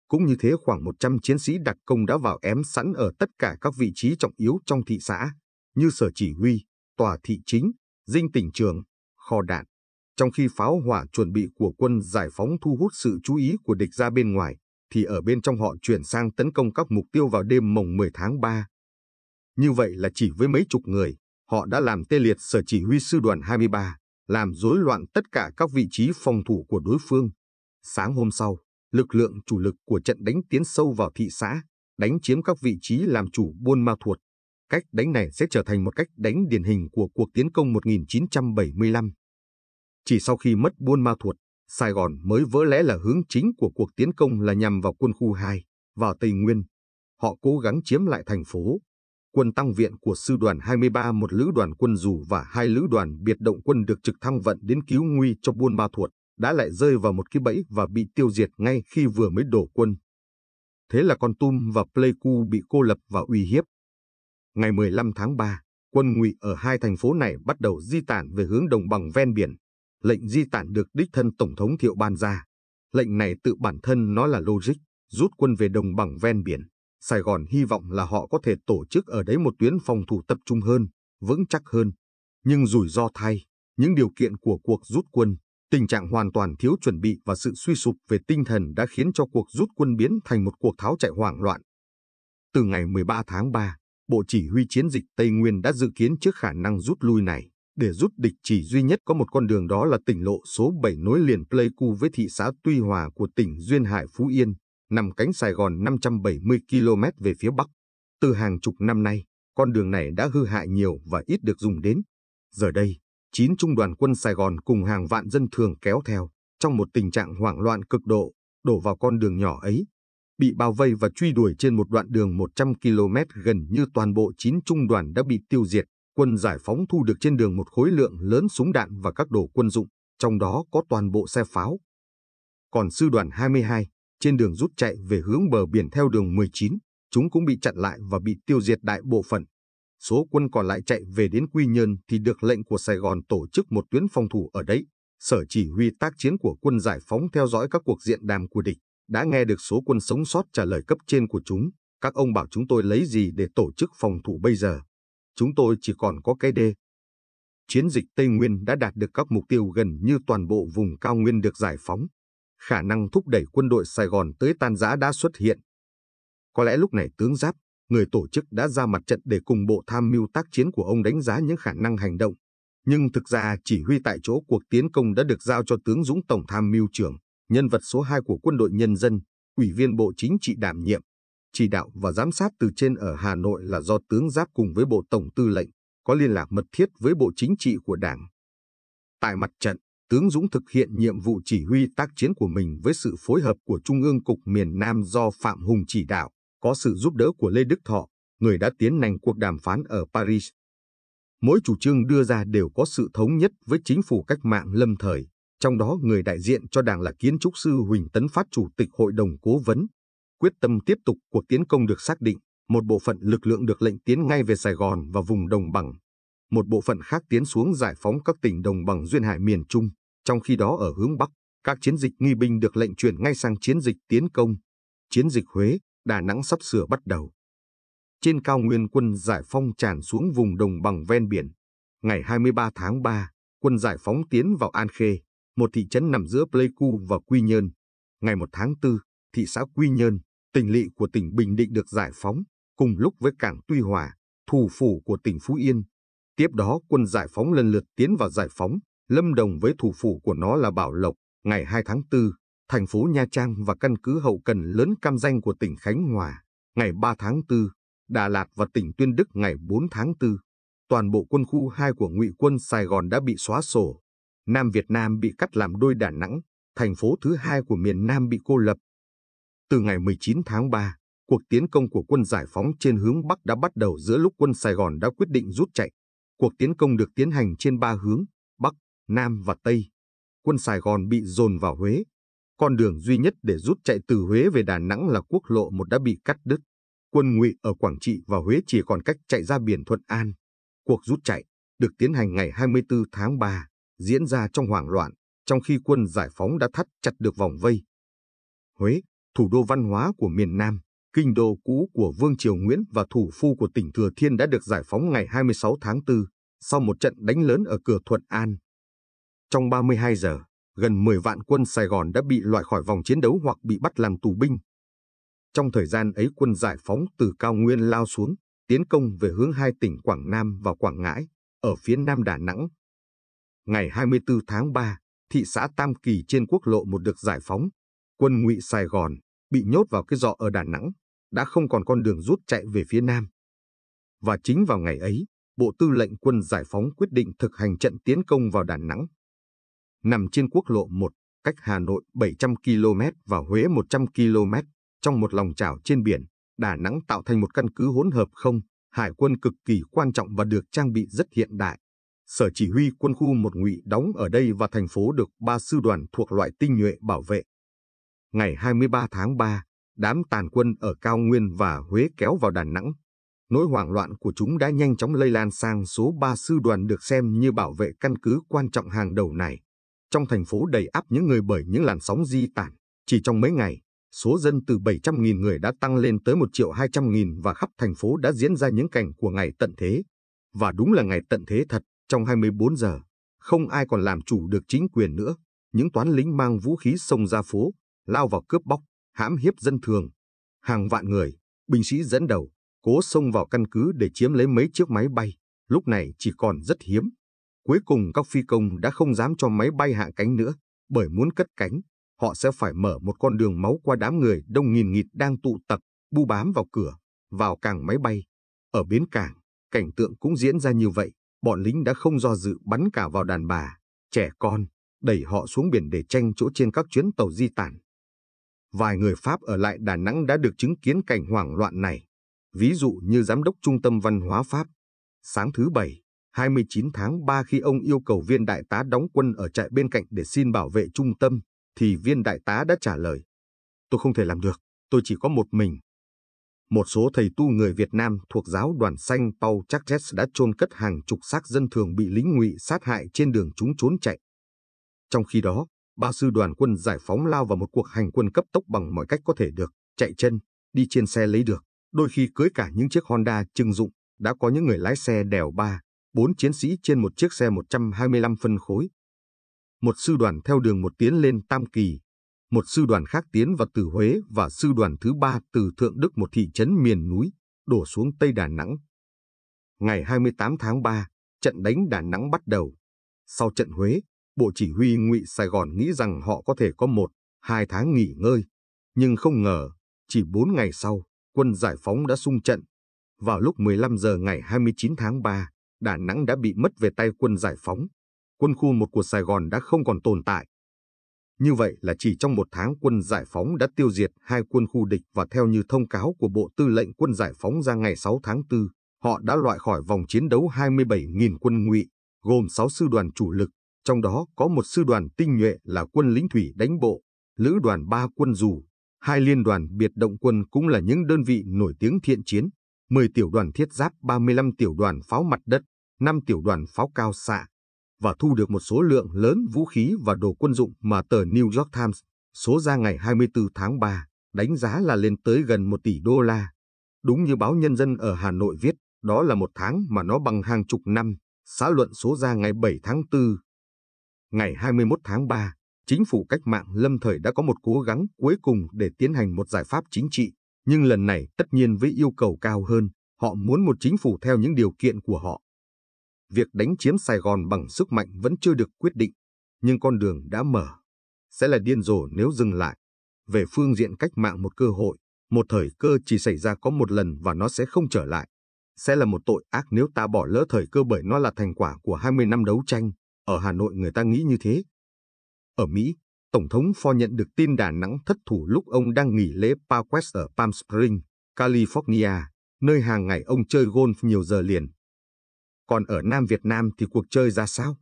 Cũng như thế khoảng 100 chiến sĩ đặc công đã vào ém sẵn ở tất cả các vị trí trọng yếu trong thị xã, như sở chỉ huy, tòa thị chính, dinh tỉnh trường, kho đạn. Trong khi pháo hỏa chuẩn bị của quân giải phóng thu hút sự chú ý của địch ra bên ngoài, thì ở bên trong họ chuyển sang tấn công các mục tiêu vào đêm mồng 10 tháng 3. Như vậy là chỉ với mấy chục người, họ đã làm tê liệt sở chỉ huy sư đoàn 23, làm rối loạn tất cả các vị trí phòng thủ của đối phương. Sáng hôm sau, lực lượng chủ lực của trận đánh tiến sâu vào thị xã, đánh chiếm các vị trí làm chủ Buôn Ma Thuột. Cách đánh này sẽ trở thành một cách đánh điển hình của cuộc tiến công 1975. Chỉ sau khi mất Buôn Ma Thuột, Sài Gòn mới vỡ lẽ là hướng chính của cuộc tiến công là nhằm vào quân khu 2, vào Tây Nguyên. Họ cố gắng chiếm lại thành phố. Quân tăng viện của sư đoàn 23 một lữ đoàn quân dù và hai lữ đoàn biệt động quân được trực thăng vận đến cứu nguy cho Buôn Ba Thuột đã lại rơi vào một cái bẫy và bị tiêu diệt ngay khi vừa mới đổ quân. Thế là con Tum và Pleiku bị cô lập và uy hiếp. Ngày 15 tháng 3, quân ngụy ở hai thành phố này bắt đầu di tản về hướng đồng bằng ven biển, lệnh di tản được đích thân Tổng thống Thiệu ban ra. Lệnh này tự bản thân nó là logic, rút quân về đồng bằng ven biển. Sài Gòn hy vọng là họ có thể tổ chức ở đấy một tuyến phòng thủ tập trung hơn, vững chắc hơn. Nhưng rủi ro thay, những điều kiện của cuộc rút quân, tình trạng hoàn toàn thiếu chuẩn bị và sự suy sụp về tinh thần đã khiến cho cuộc rút quân biến thành một cuộc tháo chạy hoảng loạn. Từ ngày 13 tháng 3, Bộ Chỉ huy Chiến dịch Tây Nguyên đã dự kiến trước khả năng rút lui này. Để rút địch chỉ duy nhất có một con đường đó là tỉnh lộ số 7 nối liền Pleiku với thị xã Tuy Hòa của tỉnh Duyên Hải Phú Yên, nằm cánh Sài Gòn 570 km về phía Bắc. Từ hàng chục năm nay, con đường này đã hư hại nhiều và ít được dùng đến. Giờ đây, chín trung đoàn quân Sài Gòn cùng hàng vạn dân thường kéo theo, trong một tình trạng hoảng loạn cực độ, đổ vào con đường nhỏ ấy, bị bao vây và truy đuổi trên một đoạn đường 100 km gần như toàn bộ chín trung đoàn đã bị tiêu diệt quân giải phóng thu được trên đường một khối lượng lớn súng đạn và các đồ quân dụng, trong đó có toàn bộ xe pháo. Còn sư đoàn 22, trên đường rút chạy về hướng bờ biển theo đường 19, chúng cũng bị chặn lại và bị tiêu diệt đại bộ phận. Số quân còn lại chạy về đến Quy Nhơn thì được lệnh của Sài Gòn tổ chức một tuyến phòng thủ ở đấy. Sở chỉ huy tác chiến của quân giải phóng theo dõi các cuộc diện đàm của địch, đã nghe được số quân sống sót trả lời cấp trên của chúng. Các ông bảo chúng tôi lấy gì để tổ chức phòng thủ bây giờ chúng tôi chỉ còn có cái đê. Chiến dịch Tây Nguyên đã đạt được các mục tiêu gần như toàn bộ vùng cao nguyên được giải phóng. Khả năng thúc đẩy quân đội Sài Gòn tới tan giã đã xuất hiện. Có lẽ lúc này tướng Giáp, người tổ chức đã ra mặt trận để cùng bộ tham mưu tác chiến của ông đánh giá những khả năng hành động. Nhưng thực ra chỉ huy tại chỗ cuộc tiến công đã được giao cho tướng Dũng Tổng tham mưu trưởng, nhân vật số 2 của quân đội nhân dân, ủy viên bộ chính trị đảm nhiệm chỉ đạo và giám sát từ trên ở Hà Nội là do tướng Giáp cùng với Bộ Tổng Tư lệnh có liên lạc mật thiết với Bộ Chính trị của Đảng. Tại mặt trận, tướng Dũng thực hiện nhiệm vụ chỉ huy tác chiến của mình với sự phối hợp của Trung ương Cục miền Nam do Phạm Hùng chỉ đạo, có sự giúp đỡ của Lê Đức Thọ, người đã tiến hành cuộc đàm phán ở Paris. Mỗi chủ trương đưa ra đều có sự thống nhất với chính phủ cách mạng lâm thời, trong đó người đại diện cho đảng là kiến trúc sư Huỳnh Tấn Phát Chủ tịch Hội đồng Cố vấn, Quyết tâm tiếp tục cuộc tiến công được xác định, một bộ phận lực lượng được lệnh tiến ngay về Sài Gòn và vùng đồng bằng. Một bộ phận khác tiến xuống giải phóng các tỉnh đồng bằng duyên hải miền Trung, trong khi đó ở hướng Bắc, các chiến dịch nghi binh được lệnh chuyển ngay sang chiến dịch tiến công. Chiến dịch Huế, Đà Nẵng sắp sửa bắt đầu. Trên cao nguyên quân giải phóng tràn xuống vùng đồng bằng ven biển. Ngày 23 tháng 3, quân giải phóng tiến vào An Khê, một thị trấn nằm giữa Pleiku và Quy Nhơn. Ngày 1 tháng 4, thị xã Quy Nhơn, tỉnh lỵ của tỉnh Bình Định được giải phóng, cùng lúc với cảng Tuy Hòa, thủ phủ của tỉnh Phú Yên. Tiếp đó quân giải phóng lần lượt tiến vào giải phóng, Lâm Đồng với thủ phủ của nó là Bảo Lộc, ngày 2 tháng 4, thành phố Nha Trang và căn cứ hậu cần lớn cam danh của tỉnh Khánh Hòa, ngày 3 tháng 4, Đà Lạt và tỉnh Tuyên Đức ngày 4 tháng 4. Toàn bộ quân khu 2 của ngụy quân Sài Gòn đã bị xóa sổ. Nam Việt Nam bị cắt làm đôi Đà Nẵng, thành phố thứ hai của miền Nam bị cô lập, từ ngày 19 tháng 3, cuộc tiến công của quân giải phóng trên hướng Bắc đã bắt đầu giữa lúc quân Sài Gòn đã quyết định rút chạy. Cuộc tiến công được tiến hành trên ba hướng, Bắc, Nam và Tây. Quân Sài Gòn bị dồn vào Huế. Con đường duy nhất để rút chạy từ Huế về Đà Nẵng là quốc lộ một đã bị cắt đứt. Quân ngụy ở Quảng Trị và Huế chỉ còn cách chạy ra biển Thuận An. Cuộc rút chạy được tiến hành ngày 24 tháng 3, diễn ra trong hoảng loạn, trong khi quân giải phóng đã thắt chặt được vòng vây. Huế, thủ đô văn hóa của miền Nam, kinh đô cũ của Vương Triều Nguyễn và thủ phu của tỉnh Thừa Thiên đã được giải phóng ngày 26 tháng 4 sau một trận đánh lớn ở cửa Thuận An. Trong 32 giờ, gần 10 vạn quân Sài Gòn đã bị loại khỏi vòng chiến đấu hoặc bị bắt làm tù binh. Trong thời gian ấy quân giải phóng từ cao nguyên lao xuống, tiến công về hướng hai tỉnh Quảng Nam và Quảng Ngãi, ở phía nam Đà Nẵng. Ngày 24 tháng 3, thị xã Tam Kỳ trên quốc lộ một được giải phóng, quân ngụy Sài Gòn bị nhốt vào cái giọ ở Đà Nẵng đã không còn con đường rút chạy về phía Nam. Và chính vào ngày ấy, Bộ Tư lệnh Quân Giải phóng quyết định thực hành trận tiến công vào Đà Nẵng. Nằm trên quốc lộ 1, cách Hà Nội 700 km và Huế 100 km, trong một lòng trảo trên biển, Đà Nẵng tạo thành một căn cứ hỗn hợp không, hải quân cực kỳ quan trọng và được trang bị rất hiện đại. Sở chỉ huy quân khu một ngụy đóng ở đây và thành phố được ba sư đoàn thuộc loại tinh nhuệ bảo vệ. Ngày 23 tháng 3, đám tàn quân ở Cao Nguyên và Huế kéo vào Đà Nẵng. Nỗi hoảng loạn của chúng đã nhanh chóng lây lan sang số 3 sư đoàn được xem như bảo vệ căn cứ quan trọng hàng đầu này. Trong thành phố đầy áp những người bởi những làn sóng di tản, chỉ trong mấy ngày, số dân từ 700.000 người đã tăng lên tới 1 triệu 200.000 và khắp thành phố đã diễn ra những cảnh của ngày tận thế. Và đúng là ngày tận thế thật, trong 24 giờ, không ai còn làm chủ được chính quyền nữa. Những toán lính mang vũ khí xông ra phố, lao vào cướp bóc, hãm hiếp dân thường. Hàng vạn người, binh sĩ dẫn đầu, cố xông vào căn cứ để chiếm lấy mấy chiếc máy bay, lúc này chỉ còn rất hiếm. Cuối cùng các phi công đã không dám cho máy bay hạ cánh nữa, bởi muốn cất cánh, họ sẽ phải mở một con đường máu qua đám người đông nghìn nghịt đang tụ tập, bu bám vào cửa, vào càng máy bay. Ở bến cảng, cảnh tượng cũng diễn ra như vậy, bọn lính đã không do dự bắn cả vào đàn bà, trẻ con, đẩy họ xuống biển để tranh chỗ trên các chuyến tàu di tản. Vài người Pháp ở lại Đà Nẵng đã được chứng kiến cảnh hoảng loạn này, ví dụ như Giám đốc Trung tâm Văn hóa Pháp. Sáng thứ Bảy, 29 tháng 3 khi ông yêu cầu viên đại tá đóng quân ở trại bên cạnh để xin bảo vệ trung tâm, thì viên đại tá đã trả lời. Tôi không thể làm được, tôi chỉ có một mình. Một số thầy tu người Việt Nam thuộc giáo đoàn xanh Paul Chartres đã chôn cất hàng chục xác dân thường bị lính ngụy sát hại trên đường chúng trốn chạy. Trong khi đó, ba sư đoàn quân giải phóng lao vào một cuộc hành quân cấp tốc bằng mọi cách có thể được, chạy chân, đi trên xe lấy được, đôi khi cưới cả những chiếc Honda trưng dụng, đã có những người lái xe đèo ba, bốn chiến sĩ trên một chiếc xe 125 phân khối. Một sư đoàn theo đường một tiến lên Tam Kỳ, một sư đoàn khác tiến vào từ Huế và sư đoàn thứ ba từ Thượng Đức một thị trấn miền núi, đổ xuống Tây Đà Nẵng. Ngày 28 tháng 3, trận đánh Đà Nẵng bắt đầu. Sau trận Huế, Bộ chỉ huy ngụy Sài Gòn nghĩ rằng họ có thể có một, hai tháng nghỉ ngơi. Nhưng không ngờ, chỉ bốn ngày sau, quân giải phóng đã sung trận. Vào lúc 15 giờ ngày 29 tháng 3, Đà Nẵng đã bị mất về tay quân giải phóng. Quân khu một của Sài Gòn đã không còn tồn tại. Như vậy là chỉ trong một tháng quân giải phóng đã tiêu diệt hai quân khu địch và theo như thông cáo của Bộ Tư lệnh quân giải phóng ra ngày 6 tháng 4, họ đã loại khỏi vòng chiến đấu 27.000 quân ngụy, gồm 6 sư đoàn chủ lực, trong đó có một sư đoàn tinh nhuệ là quân lính thủy đánh bộ, lữ đoàn ba quân dù, hai liên đoàn biệt động quân cũng là những đơn vị nổi tiếng thiện chiến, 10 tiểu đoàn thiết giáp 35 tiểu đoàn pháo mặt đất, 5 tiểu đoàn pháo cao xạ, và thu được một số lượng lớn vũ khí và đồ quân dụng mà tờ New York Times số ra ngày 24 tháng 3 đánh giá là lên tới gần 1 tỷ đô la. Đúng như báo Nhân dân ở Hà Nội viết, đó là một tháng mà nó bằng hàng chục năm. Xã luận số ra ngày 7 tháng 4 Ngày 21 tháng 3, chính phủ cách mạng lâm thời đã có một cố gắng cuối cùng để tiến hành một giải pháp chính trị, nhưng lần này tất nhiên với yêu cầu cao hơn, họ muốn một chính phủ theo những điều kiện của họ. Việc đánh chiếm Sài Gòn bằng sức mạnh vẫn chưa được quyết định, nhưng con đường đã mở. Sẽ là điên rồ nếu dừng lại. Về phương diện cách mạng một cơ hội, một thời cơ chỉ xảy ra có một lần và nó sẽ không trở lại. Sẽ là một tội ác nếu ta bỏ lỡ thời cơ bởi nó là thành quả của 20 năm đấu tranh, ở Hà Nội người ta nghĩ như thế. Ở Mỹ, Tổng thống Ford nhận được tin Đà Nẵng thất thủ lúc ông đang nghỉ lễ Parkes ở Palm Springs, California, nơi hàng ngày ông chơi golf nhiều giờ liền. Còn ở Nam Việt Nam thì cuộc chơi ra sao?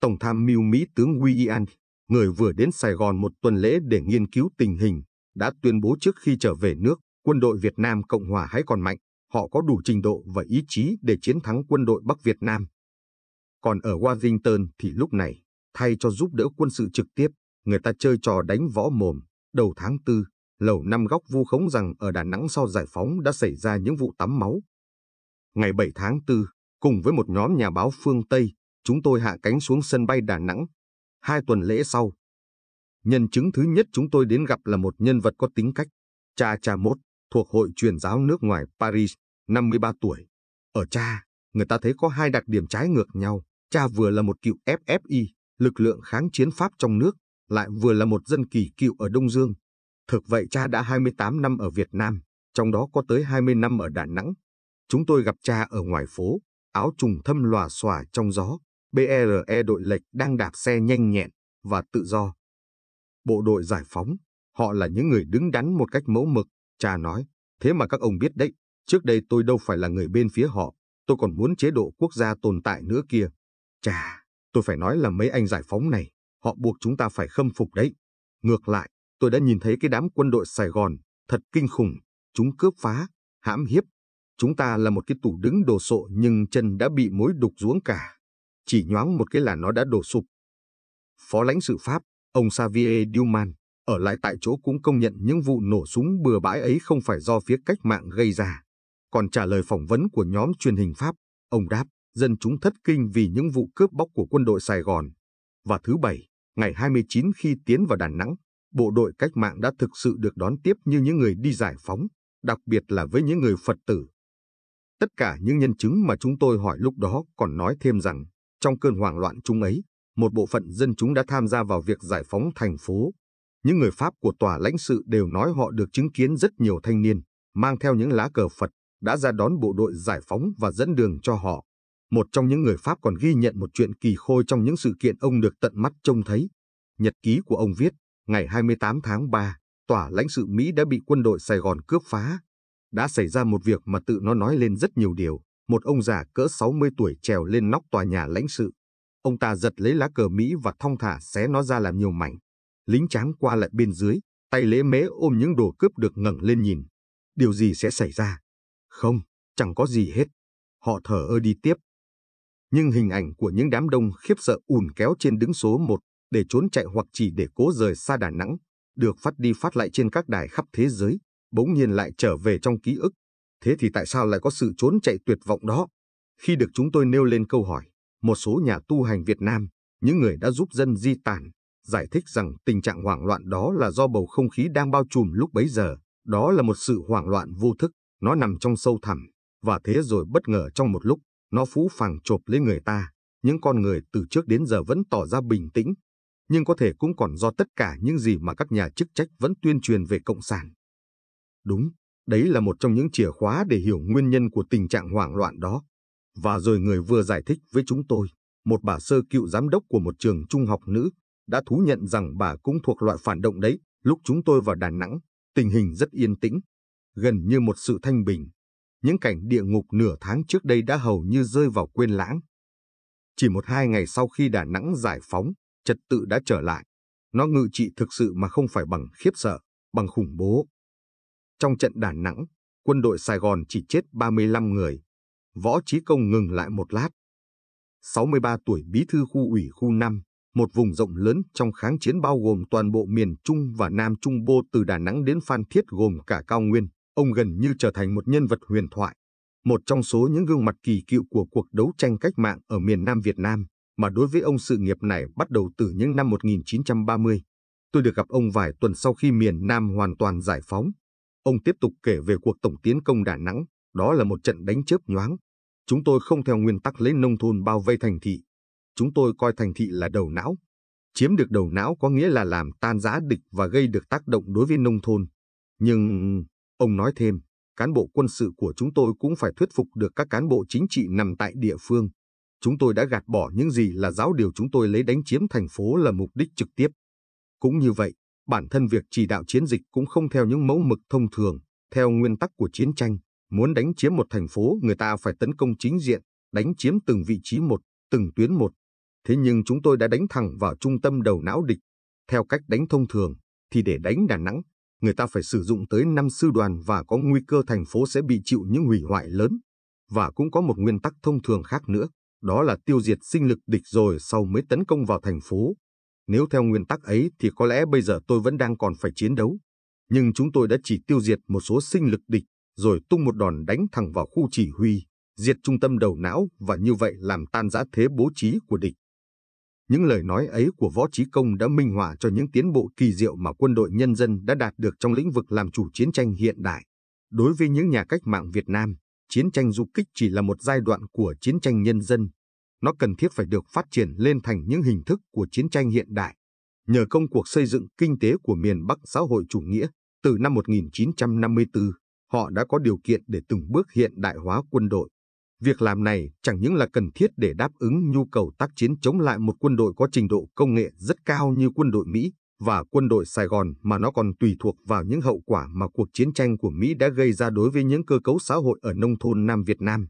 Tổng tham mưu Mỹ tướng William, người vừa đến Sài Gòn một tuần lễ để nghiên cứu tình hình, đã tuyên bố trước khi trở về nước, quân đội Việt Nam Cộng Hòa hãy còn mạnh, họ có đủ trình độ và ý chí để chiến thắng quân đội Bắc Việt Nam. Còn ở Washington thì lúc này, thay cho giúp đỡ quân sự trực tiếp, người ta chơi trò đánh võ mồm. Đầu tháng 4, Lầu Năm Góc vu khống rằng ở Đà Nẵng sau giải phóng đã xảy ra những vụ tắm máu. Ngày 7 tháng 4, cùng với một nhóm nhà báo phương Tây, chúng tôi hạ cánh xuống sân bay Đà Nẵng. Hai tuần lễ sau, nhân chứng thứ nhất chúng tôi đến gặp là một nhân vật có tính cách, cha cha mốt, thuộc Hội truyền giáo nước ngoài Paris, 53 tuổi. Ở cha, người ta thấy có hai đặc điểm trái ngược nhau. Cha vừa là một cựu FFI, lực lượng kháng chiến Pháp trong nước, lại vừa là một dân kỳ cựu ở Đông Dương. Thực vậy cha đã 28 năm ở Việt Nam, trong đó có tới 20 năm ở Đà Nẵng. Chúng tôi gặp cha ở ngoài phố, áo trùng thâm lòa xòa trong gió, BRE đội lệch đang đạp xe nhanh nhẹn và tự do. Bộ đội giải phóng, họ là những người đứng đắn một cách mẫu mực, cha nói. Thế mà các ông biết đấy, trước đây tôi đâu phải là người bên phía họ, tôi còn muốn chế độ quốc gia tồn tại nữa kia. Chà, tôi phải nói là mấy anh giải phóng này, họ buộc chúng ta phải khâm phục đấy. Ngược lại, tôi đã nhìn thấy cái đám quân đội Sài Gòn, thật kinh khủng, chúng cướp phá, hãm hiếp. Chúng ta là một cái tủ đứng đồ sộ nhưng chân đã bị mối đục ruống cả. Chỉ nhoáng một cái là nó đã đổ sụp. Phó lãnh sự Pháp, ông Xavier Duman, ở lại tại chỗ cũng công nhận những vụ nổ súng bừa bãi ấy không phải do phía cách mạng gây ra. Còn trả lời phỏng vấn của nhóm truyền hình Pháp, ông đáp, dân chúng thất kinh vì những vụ cướp bóc của quân đội Sài Gòn. Và thứ Bảy, ngày 29 khi tiến vào Đà Nẵng, bộ đội cách mạng đã thực sự được đón tiếp như những người đi giải phóng, đặc biệt là với những người Phật tử. Tất cả những nhân chứng mà chúng tôi hỏi lúc đó còn nói thêm rằng, trong cơn hoảng loạn chúng ấy, một bộ phận dân chúng đã tham gia vào việc giải phóng thành phố. Những người Pháp của tòa lãnh sự đều nói họ được chứng kiến rất nhiều thanh niên, mang theo những lá cờ Phật, đã ra đón bộ đội giải phóng và dẫn đường cho họ một trong những người Pháp còn ghi nhận một chuyện kỳ khôi trong những sự kiện ông được tận mắt trông thấy. Nhật ký của ông viết, ngày 28 tháng 3, tòa lãnh sự Mỹ đã bị quân đội Sài Gòn cướp phá. Đã xảy ra một việc mà tự nó nói lên rất nhiều điều. Một ông già cỡ 60 tuổi trèo lên nóc tòa nhà lãnh sự. Ông ta giật lấy lá cờ Mỹ và thong thả xé nó ra làm nhiều mảnh. Lính tráng qua lại bên dưới, tay lễ mế ôm những đồ cướp được ngẩng lên nhìn. Điều gì sẽ xảy ra? Không, chẳng có gì hết. Họ thở ơ đi tiếp, nhưng hình ảnh của những đám đông khiếp sợ ùn kéo trên đứng số 1 để trốn chạy hoặc chỉ để cố rời xa Đà Nẵng, được phát đi phát lại trên các đài khắp thế giới, bỗng nhiên lại trở về trong ký ức. Thế thì tại sao lại có sự trốn chạy tuyệt vọng đó? Khi được chúng tôi nêu lên câu hỏi, một số nhà tu hành Việt Nam, những người đã giúp dân di tản, giải thích rằng tình trạng hoảng loạn đó là do bầu không khí đang bao trùm lúc bấy giờ, đó là một sự hoảng loạn vô thức, nó nằm trong sâu thẳm, và thế rồi bất ngờ trong một lúc, nó phũ phàng chộp lấy người ta, những con người từ trước đến giờ vẫn tỏ ra bình tĩnh, nhưng có thể cũng còn do tất cả những gì mà các nhà chức trách vẫn tuyên truyền về Cộng sản. Đúng, đấy là một trong những chìa khóa để hiểu nguyên nhân của tình trạng hoảng loạn đó. Và rồi người vừa giải thích với chúng tôi, một bà sơ cựu giám đốc của một trường trung học nữ, đã thú nhận rằng bà cũng thuộc loại phản động đấy. Lúc chúng tôi vào Đà Nẵng, tình hình rất yên tĩnh, gần như một sự thanh bình những cảnh địa ngục nửa tháng trước đây đã hầu như rơi vào quên lãng. Chỉ một hai ngày sau khi Đà Nẵng giải phóng, trật tự đã trở lại. Nó ngự trị thực sự mà không phải bằng khiếp sợ, bằng khủng bố. Trong trận Đà Nẵng, quân đội Sài Gòn chỉ chết 35 người. Võ Trí Công ngừng lại một lát. 63 tuổi bí thư khu ủy khu 5, một vùng rộng lớn trong kháng chiến bao gồm toàn bộ miền Trung và Nam Trung Bộ từ Đà Nẵng đến Phan Thiết gồm cả cao nguyên, Ông gần như trở thành một nhân vật huyền thoại, một trong số những gương mặt kỳ cựu của cuộc đấu tranh cách mạng ở miền Nam Việt Nam, mà đối với ông sự nghiệp này bắt đầu từ những năm 1930. Tôi được gặp ông vài tuần sau khi miền Nam hoàn toàn giải phóng. Ông tiếp tục kể về cuộc tổng tiến công Đà Nẵng, đó là một trận đánh chớp nhoáng. Chúng tôi không theo nguyên tắc lấy nông thôn bao vây thành thị. Chúng tôi coi thành thị là đầu não. Chiếm được đầu não có nghĩa là làm tan rã địch và gây được tác động đối với nông thôn. Nhưng Ông nói thêm, cán bộ quân sự của chúng tôi cũng phải thuyết phục được các cán bộ chính trị nằm tại địa phương. Chúng tôi đã gạt bỏ những gì là giáo điều chúng tôi lấy đánh chiếm thành phố là mục đích trực tiếp. Cũng như vậy, bản thân việc chỉ đạo chiến dịch cũng không theo những mẫu mực thông thường, theo nguyên tắc của chiến tranh. Muốn đánh chiếm một thành phố người ta phải tấn công chính diện, đánh chiếm từng vị trí một, từng tuyến một. Thế nhưng chúng tôi đã đánh thẳng vào trung tâm đầu não địch. Theo cách đánh thông thường, thì để đánh Đà Nẵng, người ta phải sử dụng tới năm sư đoàn và có nguy cơ thành phố sẽ bị chịu những hủy hoại lớn. Và cũng có một nguyên tắc thông thường khác nữa, đó là tiêu diệt sinh lực địch rồi sau mới tấn công vào thành phố. Nếu theo nguyên tắc ấy thì có lẽ bây giờ tôi vẫn đang còn phải chiến đấu. Nhưng chúng tôi đã chỉ tiêu diệt một số sinh lực địch, rồi tung một đòn đánh thẳng vào khu chỉ huy, diệt trung tâm đầu não và như vậy làm tan rã thế bố trí của địch. Những lời nói ấy của Võ Trí Công đã minh họa cho những tiến bộ kỳ diệu mà quân đội nhân dân đã đạt được trong lĩnh vực làm chủ chiến tranh hiện đại. Đối với những nhà cách mạng Việt Nam, chiến tranh du kích chỉ là một giai đoạn của chiến tranh nhân dân. Nó cần thiết phải được phát triển lên thành những hình thức của chiến tranh hiện đại. Nhờ công cuộc xây dựng kinh tế của miền Bắc xã hội chủ nghĩa, từ năm 1954, họ đã có điều kiện để từng bước hiện đại hóa quân đội. Việc làm này chẳng những là cần thiết để đáp ứng nhu cầu tác chiến chống lại một quân đội có trình độ công nghệ rất cao như quân đội Mỹ và quân đội Sài Gòn mà nó còn tùy thuộc vào những hậu quả mà cuộc chiến tranh của Mỹ đã gây ra đối với những cơ cấu xã hội ở nông thôn Nam Việt Nam.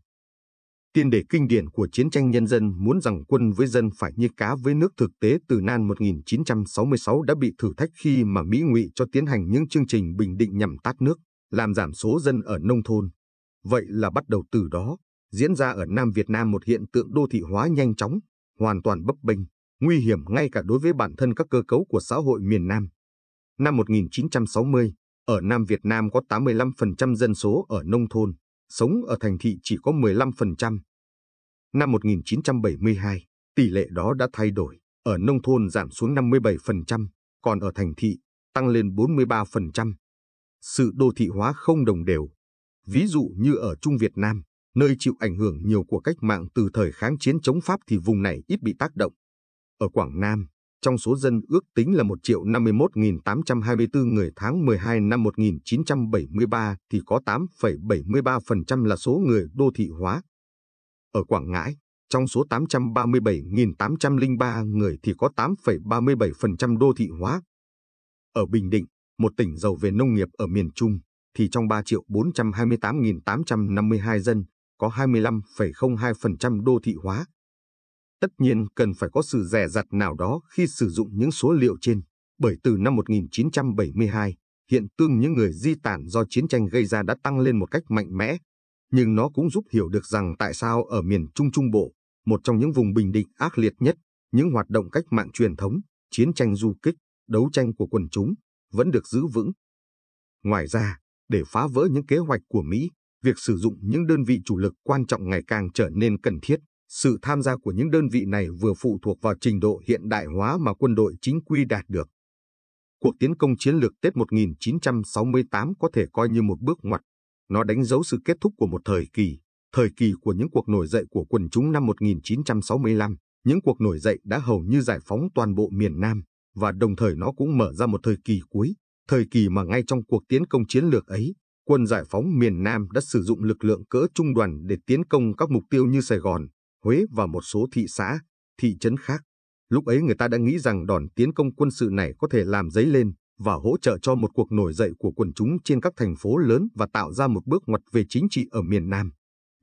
Tiên đề kinh điển của chiến tranh nhân dân muốn rằng quân với dân phải như cá với nước thực tế từ năm 1966 đã bị thử thách khi mà Mỹ ngụy cho tiến hành những chương trình bình định nhằm tát nước, làm giảm số dân ở nông thôn. Vậy là bắt đầu từ đó, diễn ra ở Nam Việt Nam một hiện tượng đô thị hóa nhanh chóng, hoàn toàn bấp bênh, nguy hiểm ngay cả đối với bản thân các cơ cấu của xã hội miền Nam. Năm 1960, ở Nam Việt Nam có 85% dân số ở nông thôn, sống ở thành thị chỉ có 15%. Năm 1972, tỷ lệ đó đã thay đổi, ở nông thôn giảm xuống 57%, còn ở thành thị tăng lên 43%. Sự đô thị hóa không đồng đều. Ví dụ như ở Trung Việt Nam, nơi chịu ảnh hưởng nhiều của cách mạng từ thời kháng chiến chống Pháp thì vùng này ít bị tác động. Ở Quảng Nam, trong số dân ước tính là 1 triệu 51.824 người tháng 12 năm 1973 thì có 8,73% là số người đô thị hóa. Ở Quảng Ngãi, trong số 837.803 người thì có 8,37% đô thị hóa. Ở Bình Định, một tỉnh giàu về nông nghiệp ở miền Trung, thì trong 3 triệu 428.852 dân, có 25,02% đô thị hóa. Tất nhiên cần phải có sự rẻ rặt nào đó khi sử dụng những số liệu trên, bởi từ năm 1972, hiện tương những người di tản do chiến tranh gây ra đã tăng lên một cách mạnh mẽ, nhưng nó cũng giúp hiểu được rằng tại sao ở miền Trung Trung Bộ, một trong những vùng bình định ác liệt nhất, những hoạt động cách mạng truyền thống, chiến tranh du kích, đấu tranh của quần chúng vẫn được giữ vững. Ngoài ra, để phá vỡ những kế hoạch của Mỹ, việc sử dụng những đơn vị chủ lực quan trọng ngày càng trở nên cần thiết. Sự tham gia của những đơn vị này vừa phụ thuộc vào trình độ hiện đại hóa mà quân đội chính quy đạt được. Cuộc tiến công chiến lược Tết 1968 có thể coi như một bước ngoặt. Nó đánh dấu sự kết thúc của một thời kỳ, thời kỳ của những cuộc nổi dậy của quần chúng năm 1965. Những cuộc nổi dậy đã hầu như giải phóng toàn bộ miền Nam, và đồng thời nó cũng mở ra một thời kỳ cuối, thời kỳ mà ngay trong cuộc tiến công chiến lược ấy, quân giải phóng miền Nam đã sử dụng lực lượng cỡ trung đoàn để tiến công các mục tiêu như Sài Gòn, Huế và một số thị xã, thị trấn khác. Lúc ấy người ta đã nghĩ rằng đòn tiến công quân sự này có thể làm dấy lên và hỗ trợ cho một cuộc nổi dậy của quần chúng trên các thành phố lớn và tạo ra một bước ngoặt về chính trị ở miền Nam.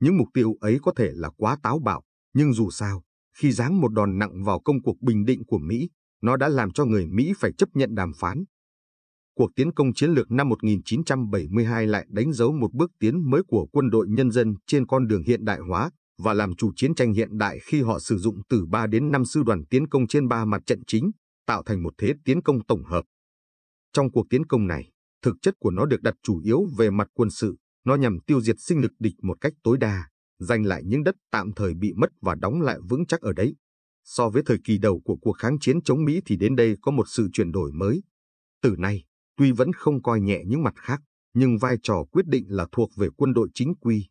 Những mục tiêu ấy có thể là quá táo bạo, nhưng dù sao, khi giáng một đòn nặng vào công cuộc bình định của Mỹ, nó đã làm cho người Mỹ phải chấp nhận đàm phán, cuộc tiến công chiến lược năm 1972 lại đánh dấu một bước tiến mới của quân đội nhân dân trên con đường hiện đại hóa và làm chủ chiến tranh hiện đại khi họ sử dụng từ 3 đến 5 sư đoàn tiến công trên ba mặt trận chính, tạo thành một thế tiến công tổng hợp. Trong cuộc tiến công này, thực chất của nó được đặt chủ yếu về mặt quân sự, nó nhằm tiêu diệt sinh lực địch một cách tối đa, giành lại những đất tạm thời bị mất và đóng lại vững chắc ở đấy. So với thời kỳ đầu của cuộc kháng chiến chống Mỹ thì đến đây có một sự chuyển đổi mới. Từ nay, tuy vẫn không coi nhẹ những mặt khác, nhưng vai trò quyết định là thuộc về quân đội chính quy.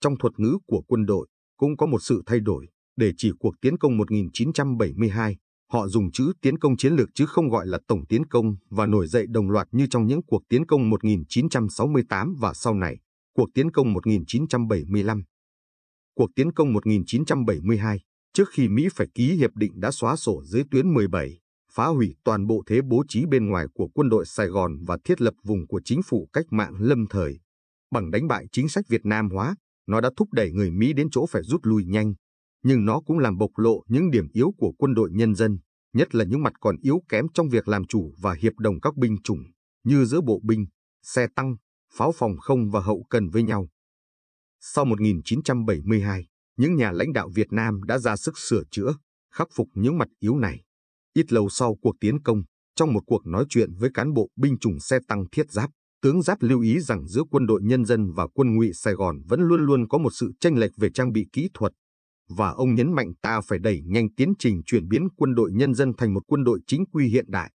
Trong thuật ngữ của quân đội cũng có một sự thay đổi, để chỉ cuộc tiến công 1972, họ dùng chữ tiến công chiến lược chứ không gọi là tổng tiến công và nổi dậy đồng loạt như trong những cuộc tiến công 1968 và sau này, cuộc tiến công 1975. Cuộc tiến công 1972, trước khi Mỹ phải ký hiệp định đã xóa sổ dưới tuyến 17, phá hủy toàn bộ thế bố trí bên ngoài của quân đội Sài Gòn và thiết lập vùng của chính phủ cách mạng lâm thời. Bằng đánh bại chính sách Việt Nam hóa, nó đã thúc đẩy người Mỹ đến chỗ phải rút lui nhanh, nhưng nó cũng làm bộc lộ những điểm yếu của quân đội nhân dân, nhất là những mặt còn yếu kém trong việc làm chủ và hiệp đồng các binh chủng, như giữa bộ binh, xe tăng, pháo phòng không và hậu cần với nhau. Sau 1972, những nhà lãnh đạo Việt Nam đã ra sức sửa chữa, khắc phục những mặt yếu này. Ít lâu sau cuộc tiến công, trong một cuộc nói chuyện với cán bộ binh chủng xe tăng thiết giáp, tướng giáp lưu ý rằng giữa quân đội nhân dân và quân ngụy Sài Gòn vẫn luôn luôn có một sự tranh lệch về trang bị kỹ thuật, và ông nhấn mạnh ta phải đẩy nhanh tiến trình chuyển biến quân đội nhân dân thành một quân đội chính quy hiện đại.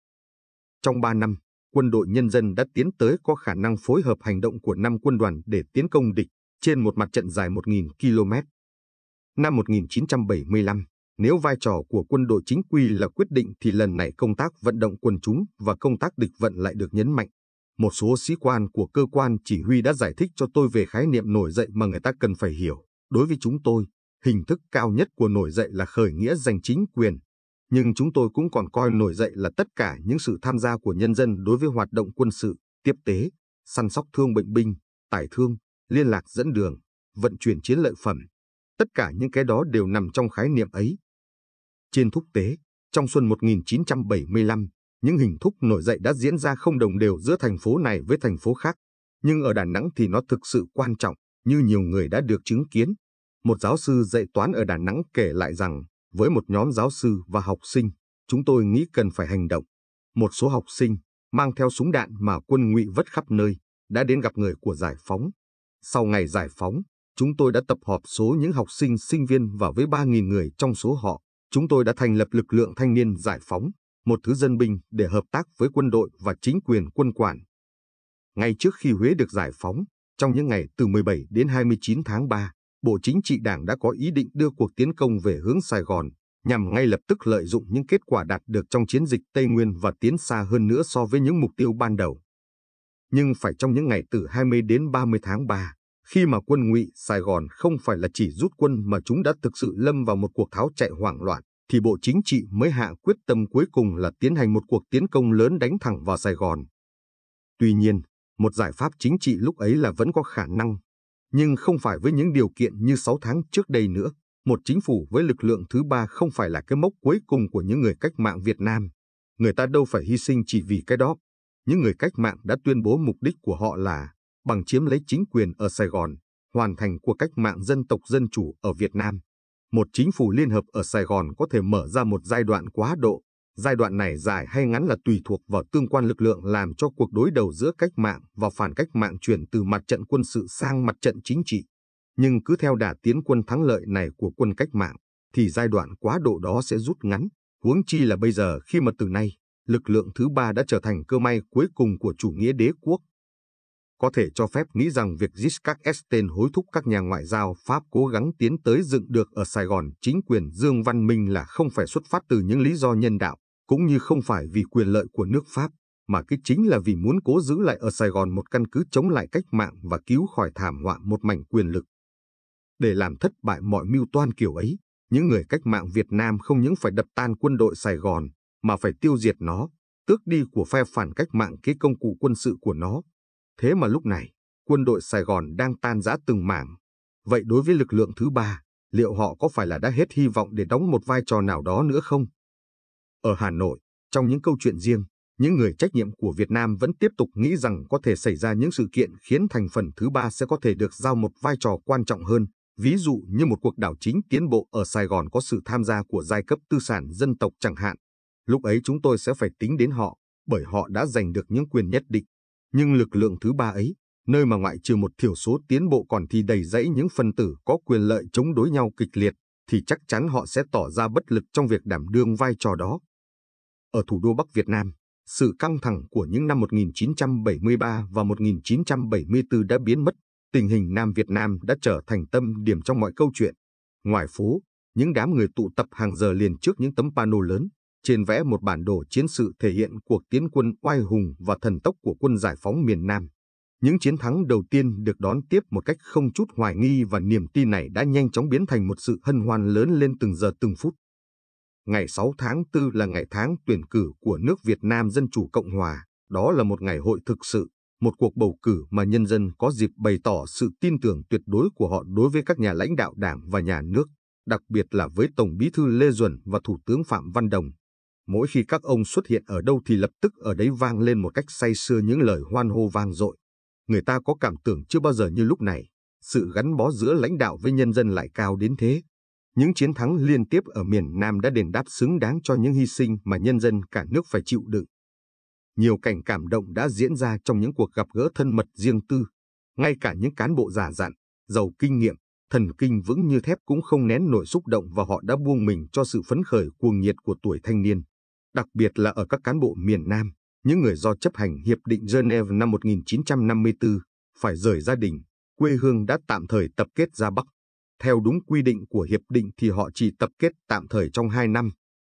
Trong 3 năm, quân đội nhân dân đã tiến tới có khả năng phối hợp hành động của 5 quân đoàn để tiến công địch trên một mặt trận dài 1.000 km. Năm 1975, nếu vai trò của quân đội chính quy là quyết định thì lần này công tác vận động quần chúng và công tác địch vận lại được nhấn mạnh. Một số sĩ quan của cơ quan chỉ huy đã giải thích cho tôi về khái niệm nổi dậy mà người ta cần phải hiểu. Đối với chúng tôi, hình thức cao nhất của nổi dậy là khởi nghĩa giành chính quyền. Nhưng chúng tôi cũng còn coi nổi dậy là tất cả những sự tham gia của nhân dân đối với hoạt động quân sự, tiếp tế, săn sóc thương bệnh binh, tải thương, liên lạc dẫn đường, vận chuyển chiến lợi phẩm. Tất cả những cái đó đều nằm trong khái niệm ấy. Trên thúc tế, trong xuân 1975, những hình thúc nổi dậy đã diễn ra không đồng đều giữa thành phố này với thành phố khác. Nhưng ở Đà Nẵng thì nó thực sự quan trọng, như nhiều người đã được chứng kiến. Một giáo sư dạy toán ở Đà Nẵng kể lại rằng, với một nhóm giáo sư và học sinh, chúng tôi nghĩ cần phải hành động. Một số học sinh, mang theo súng đạn mà quân ngụy vất khắp nơi, đã đến gặp người của giải phóng. Sau ngày giải phóng, chúng tôi đã tập họp số những học sinh sinh viên và với 3.000 người trong số họ chúng tôi đã thành lập lực lượng thanh niên giải phóng, một thứ dân binh để hợp tác với quân đội và chính quyền quân quản. Ngay trước khi Huế được giải phóng, trong những ngày từ 17 đến 29 tháng 3, Bộ Chính trị Đảng đã có ý định đưa cuộc tiến công về hướng Sài Gòn, nhằm ngay lập tức lợi dụng những kết quả đạt được trong chiến dịch Tây Nguyên và tiến xa hơn nữa so với những mục tiêu ban đầu. Nhưng phải trong những ngày từ 20 đến 30 tháng 3, khi mà quân ngụy Sài Gòn không phải là chỉ rút quân mà chúng đã thực sự lâm vào một cuộc tháo chạy hoảng loạn, thì Bộ Chính trị mới hạ quyết tâm cuối cùng là tiến hành một cuộc tiến công lớn đánh thẳng vào Sài Gòn. Tuy nhiên, một giải pháp chính trị lúc ấy là vẫn có khả năng, nhưng không phải với những điều kiện như 6 tháng trước đây nữa. Một chính phủ với lực lượng thứ ba không phải là cái mốc cuối cùng của những người cách mạng Việt Nam. Người ta đâu phải hy sinh chỉ vì cái đó. Những người cách mạng đã tuyên bố mục đích của họ là bằng chiếm lấy chính quyền ở Sài Gòn, hoàn thành cuộc cách mạng dân tộc dân chủ ở Việt Nam. Một chính phủ liên hợp ở Sài Gòn có thể mở ra một giai đoạn quá độ. Giai đoạn này dài hay ngắn là tùy thuộc vào tương quan lực lượng làm cho cuộc đối đầu giữa cách mạng và phản cách mạng chuyển từ mặt trận quân sự sang mặt trận chính trị. Nhưng cứ theo đà tiến quân thắng lợi này của quân cách mạng, thì giai đoạn quá độ đó sẽ rút ngắn. Huống chi là bây giờ khi mà từ nay, lực lượng thứ ba đã trở thành cơ may cuối cùng của chủ nghĩa đế quốc có thể cho phép nghĩ rằng việc Giscard d'Estaing hối thúc các nhà ngoại giao Pháp cố gắng tiến tới dựng được ở Sài Gòn chính quyền Dương Văn Minh là không phải xuất phát từ những lý do nhân đạo, cũng như không phải vì quyền lợi của nước Pháp, mà cái chính là vì muốn cố giữ lại ở Sài Gòn một căn cứ chống lại cách mạng và cứu khỏi thảm họa một mảnh quyền lực. Để làm thất bại mọi mưu toan kiểu ấy, những người cách mạng Việt Nam không những phải đập tan quân đội Sài Gòn, mà phải tiêu diệt nó, tước đi của phe phản cách mạng cái công cụ quân sự của nó, Thế mà lúc này, quân đội Sài Gòn đang tan rã từng mảng. Vậy đối với lực lượng thứ ba, liệu họ có phải là đã hết hy vọng để đóng một vai trò nào đó nữa không? Ở Hà Nội, trong những câu chuyện riêng, những người trách nhiệm của Việt Nam vẫn tiếp tục nghĩ rằng có thể xảy ra những sự kiện khiến thành phần thứ ba sẽ có thể được giao một vai trò quan trọng hơn, ví dụ như một cuộc đảo chính tiến bộ ở Sài Gòn có sự tham gia của giai cấp tư sản dân tộc chẳng hạn. Lúc ấy chúng tôi sẽ phải tính đến họ, bởi họ đã giành được những quyền nhất định nhưng lực lượng thứ ba ấy, nơi mà ngoại trừ một thiểu số tiến bộ còn thì đầy rẫy những phân tử có quyền lợi chống đối nhau kịch liệt, thì chắc chắn họ sẽ tỏ ra bất lực trong việc đảm đương vai trò đó. Ở thủ đô Bắc Việt Nam, sự căng thẳng của những năm 1973 và 1974 đã biến mất, tình hình Nam Việt Nam đã trở thành tâm điểm trong mọi câu chuyện. Ngoài phố, những đám người tụ tập hàng giờ liền trước những tấm pano lớn, trên vẽ một bản đồ chiến sự thể hiện cuộc tiến quân oai hùng và thần tốc của quân giải phóng miền Nam. Những chiến thắng đầu tiên được đón tiếp một cách không chút hoài nghi và niềm tin này đã nhanh chóng biến thành một sự hân hoan lớn lên từng giờ từng phút. Ngày 6 tháng 4 là ngày tháng tuyển cử của nước Việt Nam Dân Chủ Cộng Hòa. Đó là một ngày hội thực sự, một cuộc bầu cử mà nhân dân có dịp bày tỏ sự tin tưởng tuyệt đối của họ đối với các nhà lãnh đạo đảng và nhà nước, đặc biệt là với Tổng bí thư Lê Duẩn và Thủ tướng Phạm Văn Đồng. Mỗi khi các ông xuất hiện ở đâu thì lập tức ở đấy vang lên một cách say sưa những lời hoan hô vang dội. Người ta có cảm tưởng chưa bao giờ như lúc này, sự gắn bó giữa lãnh đạo với nhân dân lại cao đến thế. Những chiến thắng liên tiếp ở miền Nam đã đền đáp xứng đáng cho những hy sinh mà nhân dân cả nước phải chịu đựng. Nhiều cảnh cảm động đã diễn ra trong những cuộc gặp gỡ thân mật riêng tư. Ngay cả những cán bộ già dặn, giàu kinh nghiệm, thần kinh vững như thép cũng không nén nổi xúc động và họ đã buông mình cho sự phấn khởi cuồng nhiệt của tuổi thanh niên đặc biệt là ở các cán bộ miền Nam, những người do chấp hành Hiệp định Geneva năm 1954 phải rời gia đình, quê hương đã tạm thời tập kết ra Bắc. Theo đúng quy định của Hiệp định thì họ chỉ tập kết tạm thời trong 2 năm.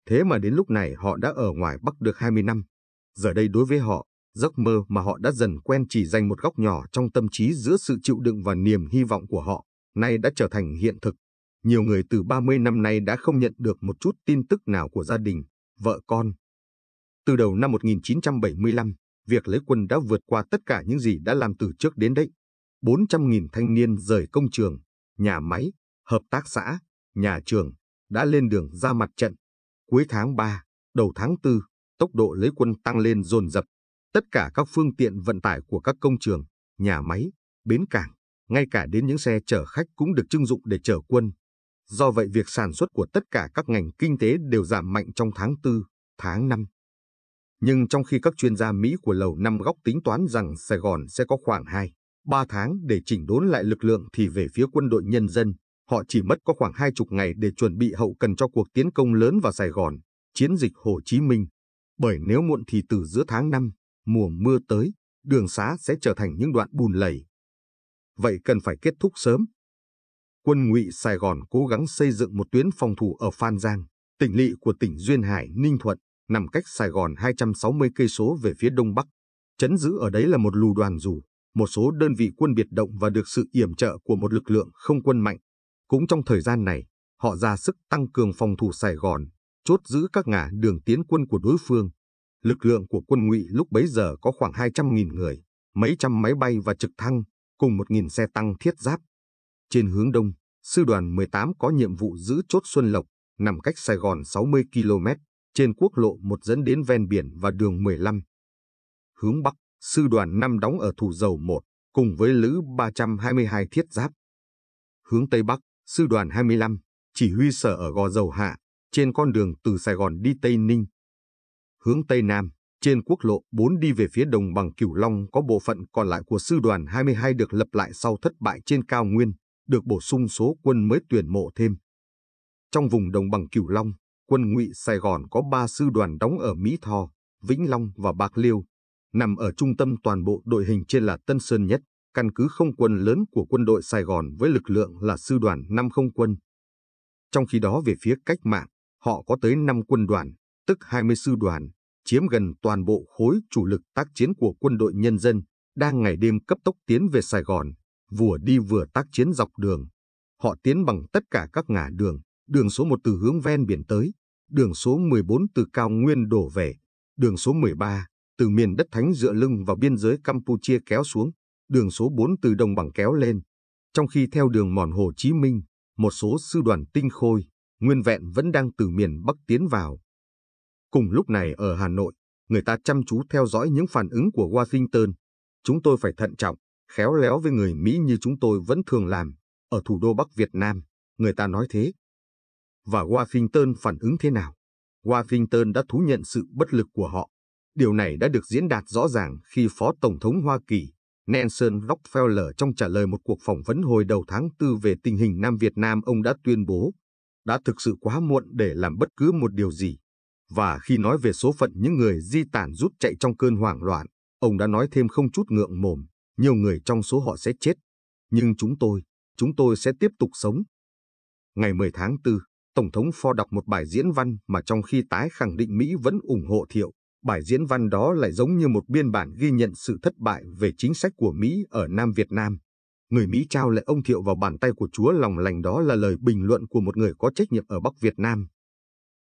Thế mà đến lúc này họ đã ở ngoài Bắc được 20 năm. Giờ đây đối với họ, giấc mơ mà họ đã dần quen chỉ dành một góc nhỏ trong tâm trí giữa sự chịu đựng và niềm hy vọng của họ, nay đã trở thành hiện thực. Nhiều người từ 30 năm nay đã không nhận được một chút tin tức nào của gia đình, vợ con. Từ đầu năm 1975, việc lấy quân đã vượt qua tất cả những gì đã làm từ trước đến đấy. 400.000 thanh niên rời công trường, nhà máy, hợp tác xã, nhà trường đã lên đường ra mặt trận. Cuối tháng 3, đầu tháng 4, tốc độ lấy quân tăng lên dồn dập. Tất cả các phương tiện vận tải của các công trường, nhà máy, bến cảng, ngay cả đến những xe chở khách cũng được trưng dụng để chở quân, Do vậy việc sản xuất của tất cả các ngành kinh tế đều giảm mạnh trong tháng 4, tháng 5. Nhưng trong khi các chuyên gia Mỹ của Lầu Năm Góc tính toán rằng Sài Gòn sẽ có khoảng 2, 3 tháng để chỉnh đốn lại lực lượng thì về phía quân đội nhân dân, họ chỉ mất có khoảng hai chục ngày để chuẩn bị hậu cần cho cuộc tiến công lớn vào Sài Gòn, chiến dịch Hồ Chí Minh. Bởi nếu muộn thì từ giữa tháng 5, mùa mưa tới, đường xá sẽ trở thành những đoạn bùn lầy. Vậy cần phải kết thúc sớm quân ngụy Sài Gòn cố gắng xây dựng một tuyến phòng thủ ở Phan Giang, tỉnh lỵ của tỉnh Duyên Hải, Ninh Thuận, nằm cách Sài Gòn 260 cây số về phía đông bắc. Chấn giữ ở đấy là một lù đoàn dù, một số đơn vị quân biệt động và được sự yểm trợ của một lực lượng không quân mạnh. Cũng trong thời gian này, họ ra sức tăng cường phòng thủ Sài Gòn, chốt giữ các ngã đường tiến quân của đối phương. Lực lượng của quân ngụy lúc bấy giờ có khoảng 200.000 người, mấy trăm máy bay và trực thăng, cùng 1.000 xe tăng thiết giáp. Trên hướng đông, sư đoàn 18 có nhiệm vụ giữ chốt Xuân Lộc, nằm cách Sài Gòn 60 km, trên quốc lộ 1 dẫn đến ven biển và đường 15. Hướng bắc, sư đoàn 5 đóng ở Thủ Dầu 1, cùng với lữ 322 thiết giáp. Hướng tây bắc, sư đoàn 25, chỉ huy sở ở Gò Dầu Hạ, trên con đường từ Sài Gòn đi Tây Ninh. Hướng tây nam, trên quốc lộ 4 đi về phía đồng bằng Cửu Long có bộ phận còn lại của sư đoàn 22 được lập lại sau thất bại trên cao nguyên được bổ sung số quân mới tuyển mộ thêm. Trong vùng đồng bằng Cửu Long, quân ngụy Sài Gòn có 3 sư đoàn đóng ở Mỹ Tho, Vĩnh Long và Bạc Liêu, nằm ở trung tâm toàn bộ đội hình trên là Tân Sơn Nhất, căn cứ không quân lớn của quân đội Sài Gòn với lực lượng là sư đoàn 5 không quân. Trong khi đó về phía cách mạng, họ có tới 5 quân đoàn, tức 20 sư đoàn, chiếm gần toàn bộ khối chủ lực tác chiến của quân đội nhân dân, đang ngày đêm cấp tốc tiến về Sài Gòn, Vừa đi vừa tác chiến dọc đường. Họ tiến bằng tất cả các ngả đường, đường số 1 từ hướng ven biển tới, đường số 14 từ cao nguyên đổ về, đường số 13 từ miền đất thánh dựa lưng vào biên giới Campuchia kéo xuống, đường số 4 từ đồng bằng kéo lên. Trong khi theo đường mòn Hồ Chí Minh, một số sư đoàn tinh khôi, nguyên vẹn vẫn đang từ miền Bắc tiến vào. Cùng lúc này ở Hà Nội, người ta chăm chú theo dõi những phản ứng của Washington. Chúng tôi phải thận trọng, khéo léo với người Mỹ như chúng tôi vẫn thường làm, ở thủ đô Bắc Việt Nam, người ta nói thế. Và Washington phản ứng thế nào? Washington đã thú nhận sự bất lực của họ. Điều này đã được diễn đạt rõ ràng khi Phó Tổng thống Hoa Kỳ Nelson Rockefeller trong trả lời một cuộc phỏng vấn hồi đầu tháng 4 về tình hình Nam Việt Nam ông đã tuyên bố đã thực sự quá muộn để làm bất cứ một điều gì. Và khi nói về số phận những người di tản rút chạy trong cơn hoảng loạn, ông đã nói thêm không chút ngượng mồm nhiều người trong số họ sẽ chết, nhưng chúng tôi, chúng tôi sẽ tiếp tục sống. Ngày 10 tháng 4, Tổng thống Ford đọc một bài diễn văn mà trong khi tái khẳng định Mỹ vẫn ủng hộ Thiệu, bài diễn văn đó lại giống như một biên bản ghi nhận sự thất bại về chính sách của Mỹ ở Nam Việt Nam. Người Mỹ trao lại ông Thiệu vào bàn tay của Chúa lòng lành đó là lời bình luận của một người có trách nhiệm ở Bắc Việt Nam.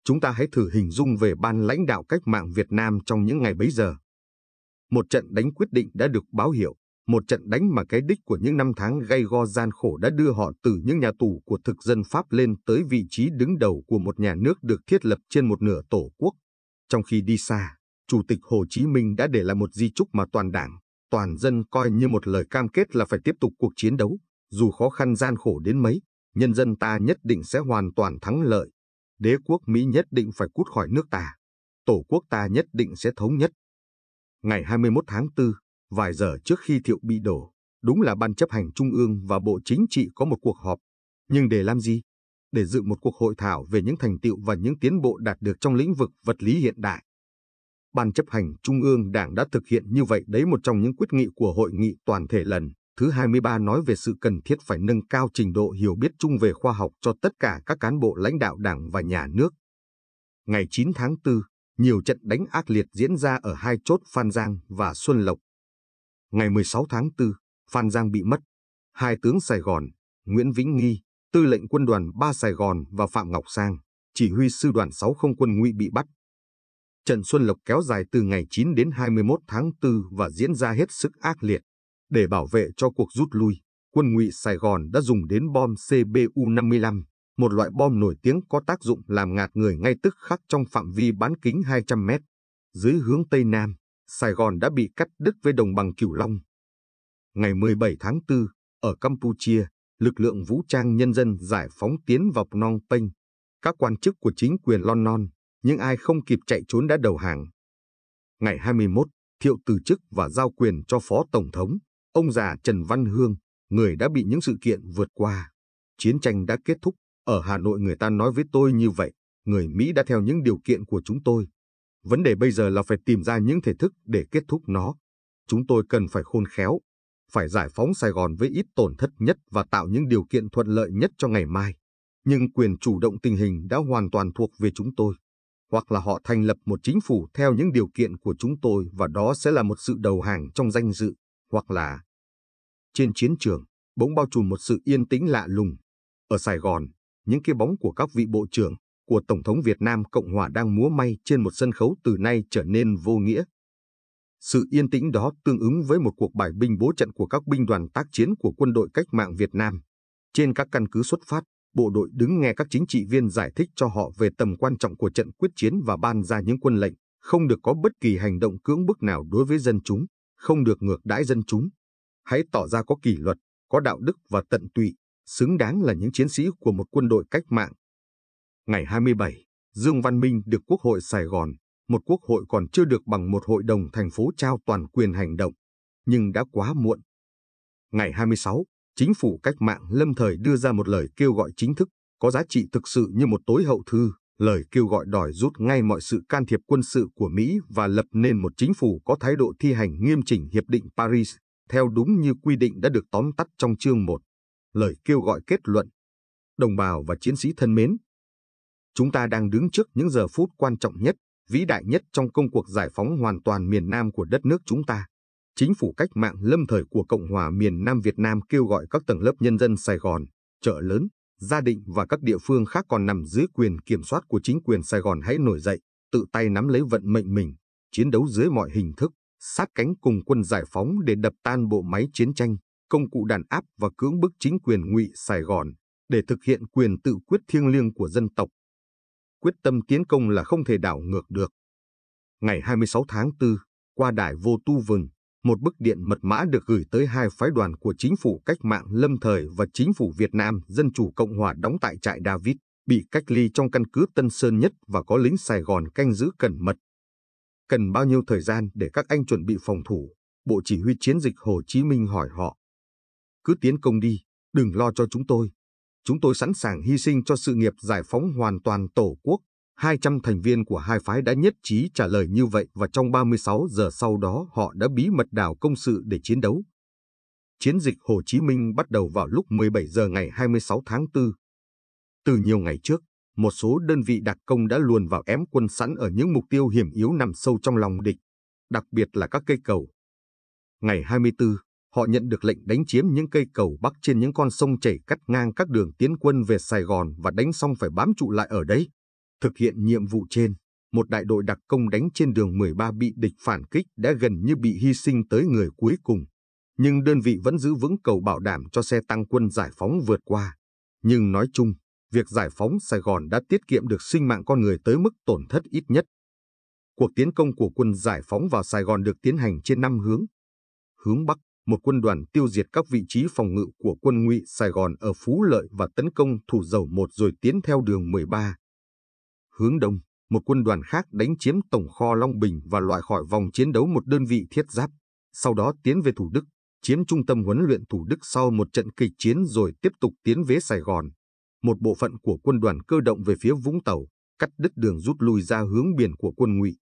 Chúng ta hãy thử hình dung về ban lãnh đạo cách mạng Việt Nam trong những ngày bấy giờ. Một trận đánh quyết định đã được báo hiệu, một trận đánh mà cái đích của những năm tháng gay go gian khổ đã đưa họ từ những nhà tù của thực dân Pháp lên tới vị trí đứng đầu của một nhà nước được thiết lập trên một nửa tổ quốc. Trong khi đi xa, Chủ tịch Hồ Chí Minh đã để lại một di trúc mà toàn đảng, toàn dân coi như một lời cam kết là phải tiếp tục cuộc chiến đấu, dù khó khăn gian khổ đến mấy, nhân dân ta nhất định sẽ hoàn toàn thắng lợi. Đế quốc Mỹ nhất định phải cút khỏi nước ta. Tổ quốc ta nhất định sẽ thống nhất. Ngày 21 tháng 4, Vài giờ trước khi thiệu bị đổ, đúng là Ban chấp hành Trung ương và Bộ Chính trị có một cuộc họp. Nhưng để làm gì? Để dự một cuộc hội thảo về những thành tiệu và những tiến bộ đạt được trong lĩnh vực vật lý hiện đại. Ban chấp hành Trung ương Đảng đã thực hiện như vậy đấy một trong những quyết nghị của hội nghị toàn thể lần thứ 23 nói về sự cần thiết phải nâng cao trình độ hiểu biết chung về khoa học cho tất cả các cán bộ lãnh đạo đảng và nhà nước. Ngày 9 tháng 4, nhiều trận đánh ác liệt diễn ra ở hai chốt Phan Giang và Xuân Lộc, Ngày 16 tháng 4, Phan Giang bị mất. Hai tướng Sài Gòn, Nguyễn Vĩnh Nghi, tư lệnh quân đoàn 3 Sài Gòn và Phạm Ngọc Sang, chỉ huy sư đoàn 60 quân ngụy bị bắt. Trận Xuân Lộc kéo dài từ ngày 9 đến 21 tháng 4 và diễn ra hết sức ác liệt. Để bảo vệ cho cuộc rút lui, quân ngụy Sài Gòn đã dùng đến bom CBU-55, một loại bom nổi tiếng có tác dụng làm ngạt người ngay tức khắc trong phạm vi bán kính 200 mét. Dưới hướng Tây Nam, Sài Gòn đã bị cắt đứt với đồng bằng Cửu Long. Ngày 17 tháng 4, ở Campuchia, lực lượng vũ trang nhân dân giải phóng tiến vào Phnom Penh. Các quan chức của chính quyền lon non, nhưng ai không kịp chạy trốn đã đầu hàng. Ngày 21, Thiệu từ chức và giao quyền cho Phó Tổng thống, ông già Trần Văn Hương, người đã bị những sự kiện vượt qua. Chiến tranh đã kết thúc, ở Hà Nội người ta nói với tôi như vậy, người Mỹ đã theo những điều kiện của chúng tôi, Vấn đề bây giờ là phải tìm ra những thể thức để kết thúc nó. Chúng tôi cần phải khôn khéo, phải giải phóng Sài Gòn với ít tổn thất nhất và tạo những điều kiện thuận lợi nhất cho ngày mai. Nhưng quyền chủ động tình hình đã hoàn toàn thuộc về chúng tôi. Hoặc là họ thành lập một chính phủ theo những điều kiện của chúng tôi và đó sẽ là một sự đầu hàng trong danh dự, hoặc là... Trên chiến trường, bỗng bao trùm một sự yên tĩnh lạ lùng. Ở Sài Gòn, những cái bóng của các vị bộ trưởng, của Tổng thống Việt Nam Cộng Hòa đang múa may trên một sân khấu từ nay trở nên vô nghĩa. Sự yên tĩnh đó tương ứng với một cuộc bài binh bố trận của các binh đoàn tác chiến của quân đội cách mạng Việt Nam. Trên các căn cứ xuất phát, bộ đội đứng nghe các chính trị viên giải thích cho họ về tầm quan trọng của trận quyết chiến và ban ra những quân lệnh, không được có bất kỳ hành động cưỡng bức nào đối với dân chúng, không được ngược đãi dân chúng. Hãy tỏ ra có kỷ luật, có đạo đức và tận tụy, xứng đáng là những chiến sĩ của một quân đội cách mạng, Ngày 27, Dương Văn Minh được Quốc hội Sài Gòn, một quốc hội còn chưa được bằng một hội đồng thành phố trao toàn quyền hành động, nhưng đã quá muộn. Ngày 26, chính phủ cách mạng lâm thời đưa ra một lời kêu gọi chính thức, có giá trị thực sự như một tối hậu thư, lời kêu gọi đòi rút ngay mọi sự can thiệp quân sự của Mỹ và lập nên một chính phủ có thái độ thi hành nghiêm chỉnh Hiệp định Paris, theo đúng như quy định đã được tóm tắt trong chương 1. Lời kêu gọi kết luận Đồng bào và chiến sĩ thân mến, Chúng ta đang đứng trước những giờ phút quan trọng nhất, vĩ đại nhất trong công cuộc giải phóng hoàn toàn miền Nam của đất nước chúng ta. Chính phủ cách mạng lâm thời của Cộng hòa miền Nam Việt Nam kêu gọi các tầng lớp nhân dân Sài Gòn, chợ lớn, gia định và các địa phương khác còn nằm dưới quyền kiểm soát của chính quyền Sài Gòn hãy nổi dậy, tự tay nắm lấy vận mệnh mình, chiến đấu dưới mọi hình thức, sát cánh cùng quân giải phóng để đập tan bộ máy chiến tranh, công cụ đàn áp và cưỡng bức chính quyền ngụy Sài Gòn để thực hiện quyền tự quyết thiêng liêng của dân tộc, quyết tâm tiến công là không thể đảo ngược được. Ngày 26 tháng 4, qua đài Vô Tu Vừng, một bức điện mật mã được gửi tới hai phái đoàn của chính phủ cách mạng lâm thời và chính phủ Việt Nam Dân Chủ Cộng Hòa đóng tại trại David, bị cách ly trong căn cứ Tân Sơn Nhất và có lính Sài Gòn canh giữ cẩn mật. Cần bao nhiêu thời gian để các anh chuẩn bị phòng thủ? Bộ Chỉ huy Chiến dịch Hồ Chí Minh hỏi họ. Cứ tiến công đi, đừng lo cho chúng tôi, chúng tôi sẵn sàng hy sinh cho sự nghiệp giải phóng hoàn toàn Tổ quốc. 200 thành viên của hai phái đã nhất trí trả lời như vậy và trong 36 giờ sau đó họ đã bí mật đảo công sự để chiến đấu. Chiến dịch Hồ Chí Minh bắt đầu vào lúc 17 giờ ngày 26 tháng 4. Từ nhiều ngày trước, một số đơn vị đặc công đã luồn vào ém quân sẵn ở những mục tiêu hiểm yếu nằm sâu trong lòng địch, đặc biệt là các cây cầu. Ngày 24, họ nhận được lệnh đánh chiếm những cây cầu bắc trên những con sông chảy cắt ngang các đường tiến quân về Sài Gòn và đánh xong phải bám trụ lại ở đấy. Thực hiện nhiệm vụ trên, một đại đội đặc công đánh trên đường 13 bị địch phản kích đã gần như bị hy sinh tới người cuối cùng. Nhưng đơn vị vẫn giữ vững cầu bảo đảm cho xe tăng quân giải phóng vượt qua. Nhưng nói chung, việc giải phóng Sài Gòn đã tiết kiệm được sinh mạng con người tới mức tổn thất ít nhất. Cuộc tiến công của quân giải phóng vào Sài Gòn được tiến hành trên năm hướng. Hướng Bắc, một quân đoàn tiêu diệt các vị trí phòng ngự của quân ngụy Sài Gòn ở Phú Lợi và tấn công thủ dầu một rồi tiến theo đường 13. Hướng đông, một quân đoàn khác đánh chiếm tổng kho Long Bình và loại khỏi vòng chiến đấu một đơn vị thiết giáp, sau đó tiến về Thủ Đức, chiếm trung tâm huấn luyện Thủ Đức sau một trận kịch chiến rồi tiếp tục tiến về Sài Gòn. Một bộ phận của quân đoàn cơ động về phía Vũng Tàu, cắt đứt đường rút lui ra hướng biển của quân ngụy.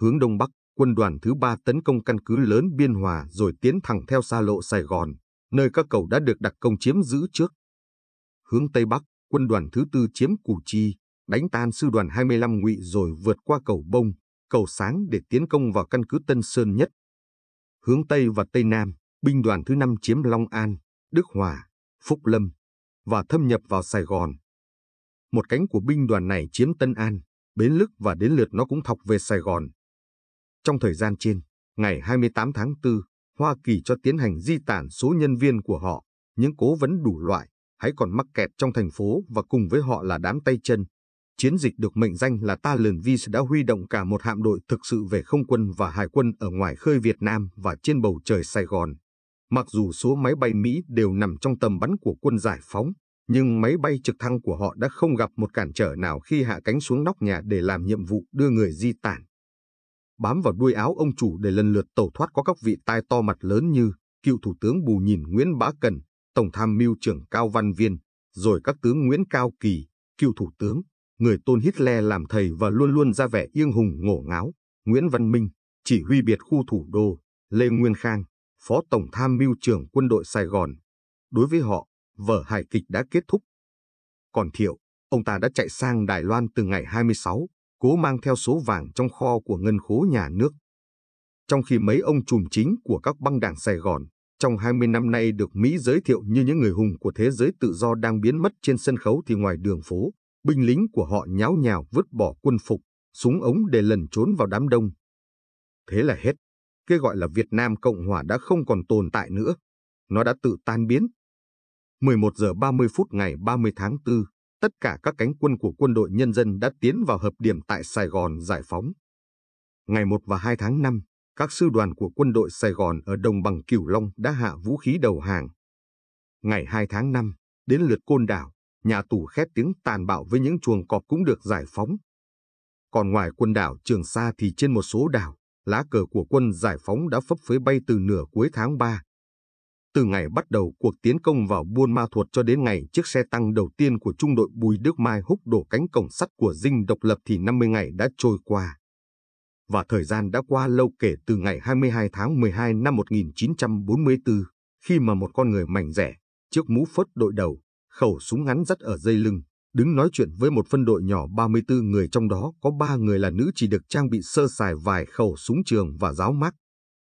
Hướng đông bắc, quân đoàn thứ ba tấn công căn cứ lớn Biên Hòa rồi tiến thẳng theo xa lộ Sài Gòn, nơi các cầu đã được đặc công chiếm giữ trước. Hướng Tây Bắc, quân đoàn thứ tư chiếm Củ Chi, đánh tan sư đoàn 25 ngụy rồi vượt qua cầu Bông, cầu Sáng để tiến công vào căn cứ Tân Sơn Nhất. Hướng Tây và Tây Nam, binh đoàn thứ năm chiếm Long An, Đức Hòa, Phúc Lâm và thâm nhập vào Sài Gòn. Một cánh của binh đoàn này chiếm Tân An, Bến Lức và đến lượt nó cũng thọc về Sài Gòn, trong thời gian trên, ngày 28 tháng 4, Hoa Kỳ cho tiến hành di tản số nhân viên của họ, những cố vấn đủ loại, hãy còn mắc kẹt trong thành phố và cùng với họ là đám tay chân. Chiến dịch được mệnh danh là Ta Talon Vis đã huy động cả một hạm đội thực sự về không quân và hải quân ở ngoài khơi Việt Nam và trên bầu trời Sài Gòn. Mặc dù số máy bay Mỹ đều nằm trong tầm bắn của quân giải phóng, nhưng máy bay trực thăng của họ đã không gặp một cản trở nào khi hạ cánh xuống nóc nhà để làm nhiệm vụ đưa người di tản bám vào đuôi áo ông chủ để lần lượt tẩu thoát có các vị tai to mặt lớn như cựu Thủ tướng Bù Nhìn Nguyễn Bá Cần, Tổng tham mưu trưởng Cao Văn Viên, rồi các tướng Nguyễn Cao Kỳ, cựu Thủ tướng, người tôn Hitler làm thầy và luôn luôn ra vẻ yên hùng ngổ ngáo, Nguyễn Văn Minh, chỉ huy biệt khu thủ đô, Lê Nguyên Khang, Phó Tổng tham mưu trưởng quân đội Sài Gòn. Đối với họ, vở hài kịch đã kết thúc. Còn Thiệu, ông ta đã chạy sang Đài Loan từ ngày 26 cố mang theo số vàng trong kho của ngân khố nhà nước. Trong khi mấy ông trùm chính của các băng đảng Sài Gòn trong 20 năm nay được Mỹ giới thiệu như những người hùng của thế giới tự do đang biến mất trên sân khấu thì ngoài đường phố, binh lính của họ nháo nhào vứt bỏ quân phục, súng ống để lần trốn vào đám đông. Thế là hết. Cái gọi là Việt Nam Cộng Hòa đã không còn tồn tại nữa. Nó đã tự tan biến. 11 giờ 30 phút ngày 30 tháng 4 tất cả các cánh quân của quân đội nhân dân đã tiến vào hợp điểm tại Sài Gòn giải phóng. Ngày 1 và 2 tháng 5, các sư đoàn của quân đội Sài Gòn ở đồng bằng Cửu Long đã hạ vũ khí đầu hàng. Ngày 2 tháng 5, đến lượt côn đảo, nhà tù khét tiếng tàn bạo với những chuồng cọp cũng được giải phóng. Còn ngoài quân đảo Trường Sa thì trên một số đảo, lá cờ của quân giải phóng đã phấp phới bay từ nửa cuối tháng 3 từ ngày bắt đầu cuộc tiến công vào Buôn Ma Thuột cho đến ngày chiếc xe tăng đầu tiên của trung đội Bùi Đức Mai húc đổ cánh cổng sắt của dinh độc lập thì 50 ngày đã trôi qua. Và thời gian đã qua lâu kể từ ngày 22 tháng 12 năm 1944, khi mà một con người mảnh rẻ, chiếc mũ phớt đội đầu, khẩu súng ngắn dắt ở dây lưng, đứng nói chuyện với một phân đội nhỏ 34 người trong đó có 3 người là nữ chỉ được trang bị sơ sài vài khẩu súng trường và giáo mát.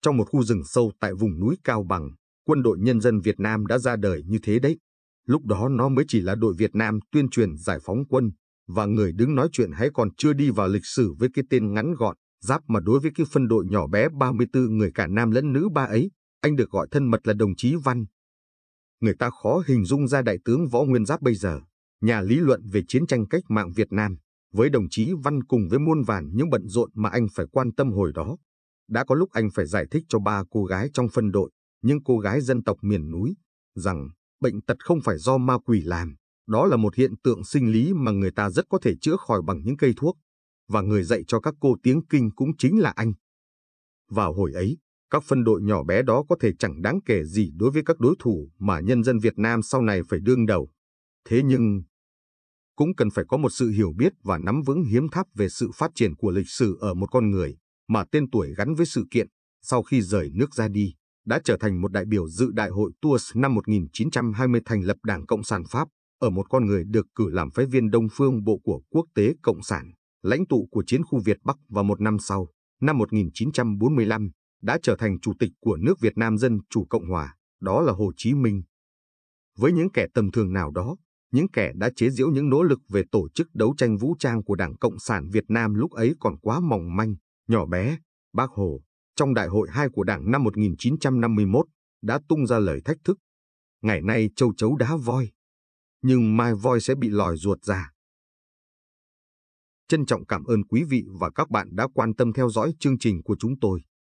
Trong một khu rừng sâu tại vùng núi Cao Bằng, quân đội nhân dân Việt Nam đã ra đời như thế đấy. Lúc đó nó mới chỉ là đội Việt Nam tuyên truyền giải phóng quân, và người đứng nói chuyện hãy còn chưa đi vào lịch sử với cái tên ngắn gọn, giáp mà đối với cái phân đội nhỏ bé 34 người cả nam lẫn nữ ba ấy, anh được gọi thân mật là đồng chí Văn. Người ta khó hình dung ra đại tướng Võ Nguyên Giáp bây giờ, nhà lý luận về chiến tranh cách mạng Việt Nam, với đồng chí Văn cùng với muôn vàn những bận rộn mà anh phải quan tâm hồi đó. Đã có lúc anh phải giải thích cho ba cô gái trong phân đội, những cô gái dân tộc miền núi rằng bệnh tật không phải do ma quỷ làm, đó là một hiện tượng sinh lý mà người ta rất có thể chữa khỏi bằng những cây thuốc, và người dạy cho các cô tiếng kinh cũng chính là anh. Vào hồi ấy, các phân đội nhỏ bé đó có thể chẳng đáng kể gì đối với các đối thủ mà nhân dân Việt Nam sau này phải đương đầu. Thế nhưng, cũng cần phải có một sự hiểu biết và nắm vững hiếm tháp về sự phát triển của lịch sử ở một con người mà tên tuổi gắn với sự kiện sau khi rời nước ra đi đã trở thành một đại biểu dự đại hội Tours năm 1920 thành lập Đảng Cộng sản Pháp ở một con người được cử làm phái viên Đông Phương Bộ của Quốc tế Cộng sản, lãnh tụ của chiến khu Việt Bắc và một năm sau, năm 1945, đã trở thành Chủ tịch của nước Việt Nam Dân Chủ Cộng Hòa, đó là Hồ Chí Minh. Với những kẻ tầm thường nào đó, những kẻ đã chế giễu những nỗ lực về tổ chức đấu tranh vũ trang của Đảng Cộng sản Việt Nam lúc ấy còn quá mỏng manh, nhỏ bé, bác Hồ trong Đại hội 2 của Đảng năm 1951 đã tung ra lời thách thức. Ngày nay châu chấu đá voi, nhưng mai voi sẽ bị lòi ruột ra. Trân trọng cảm ơn quý vị và các bạn đã quan tâm theo dõi chương trình của chúng tôi.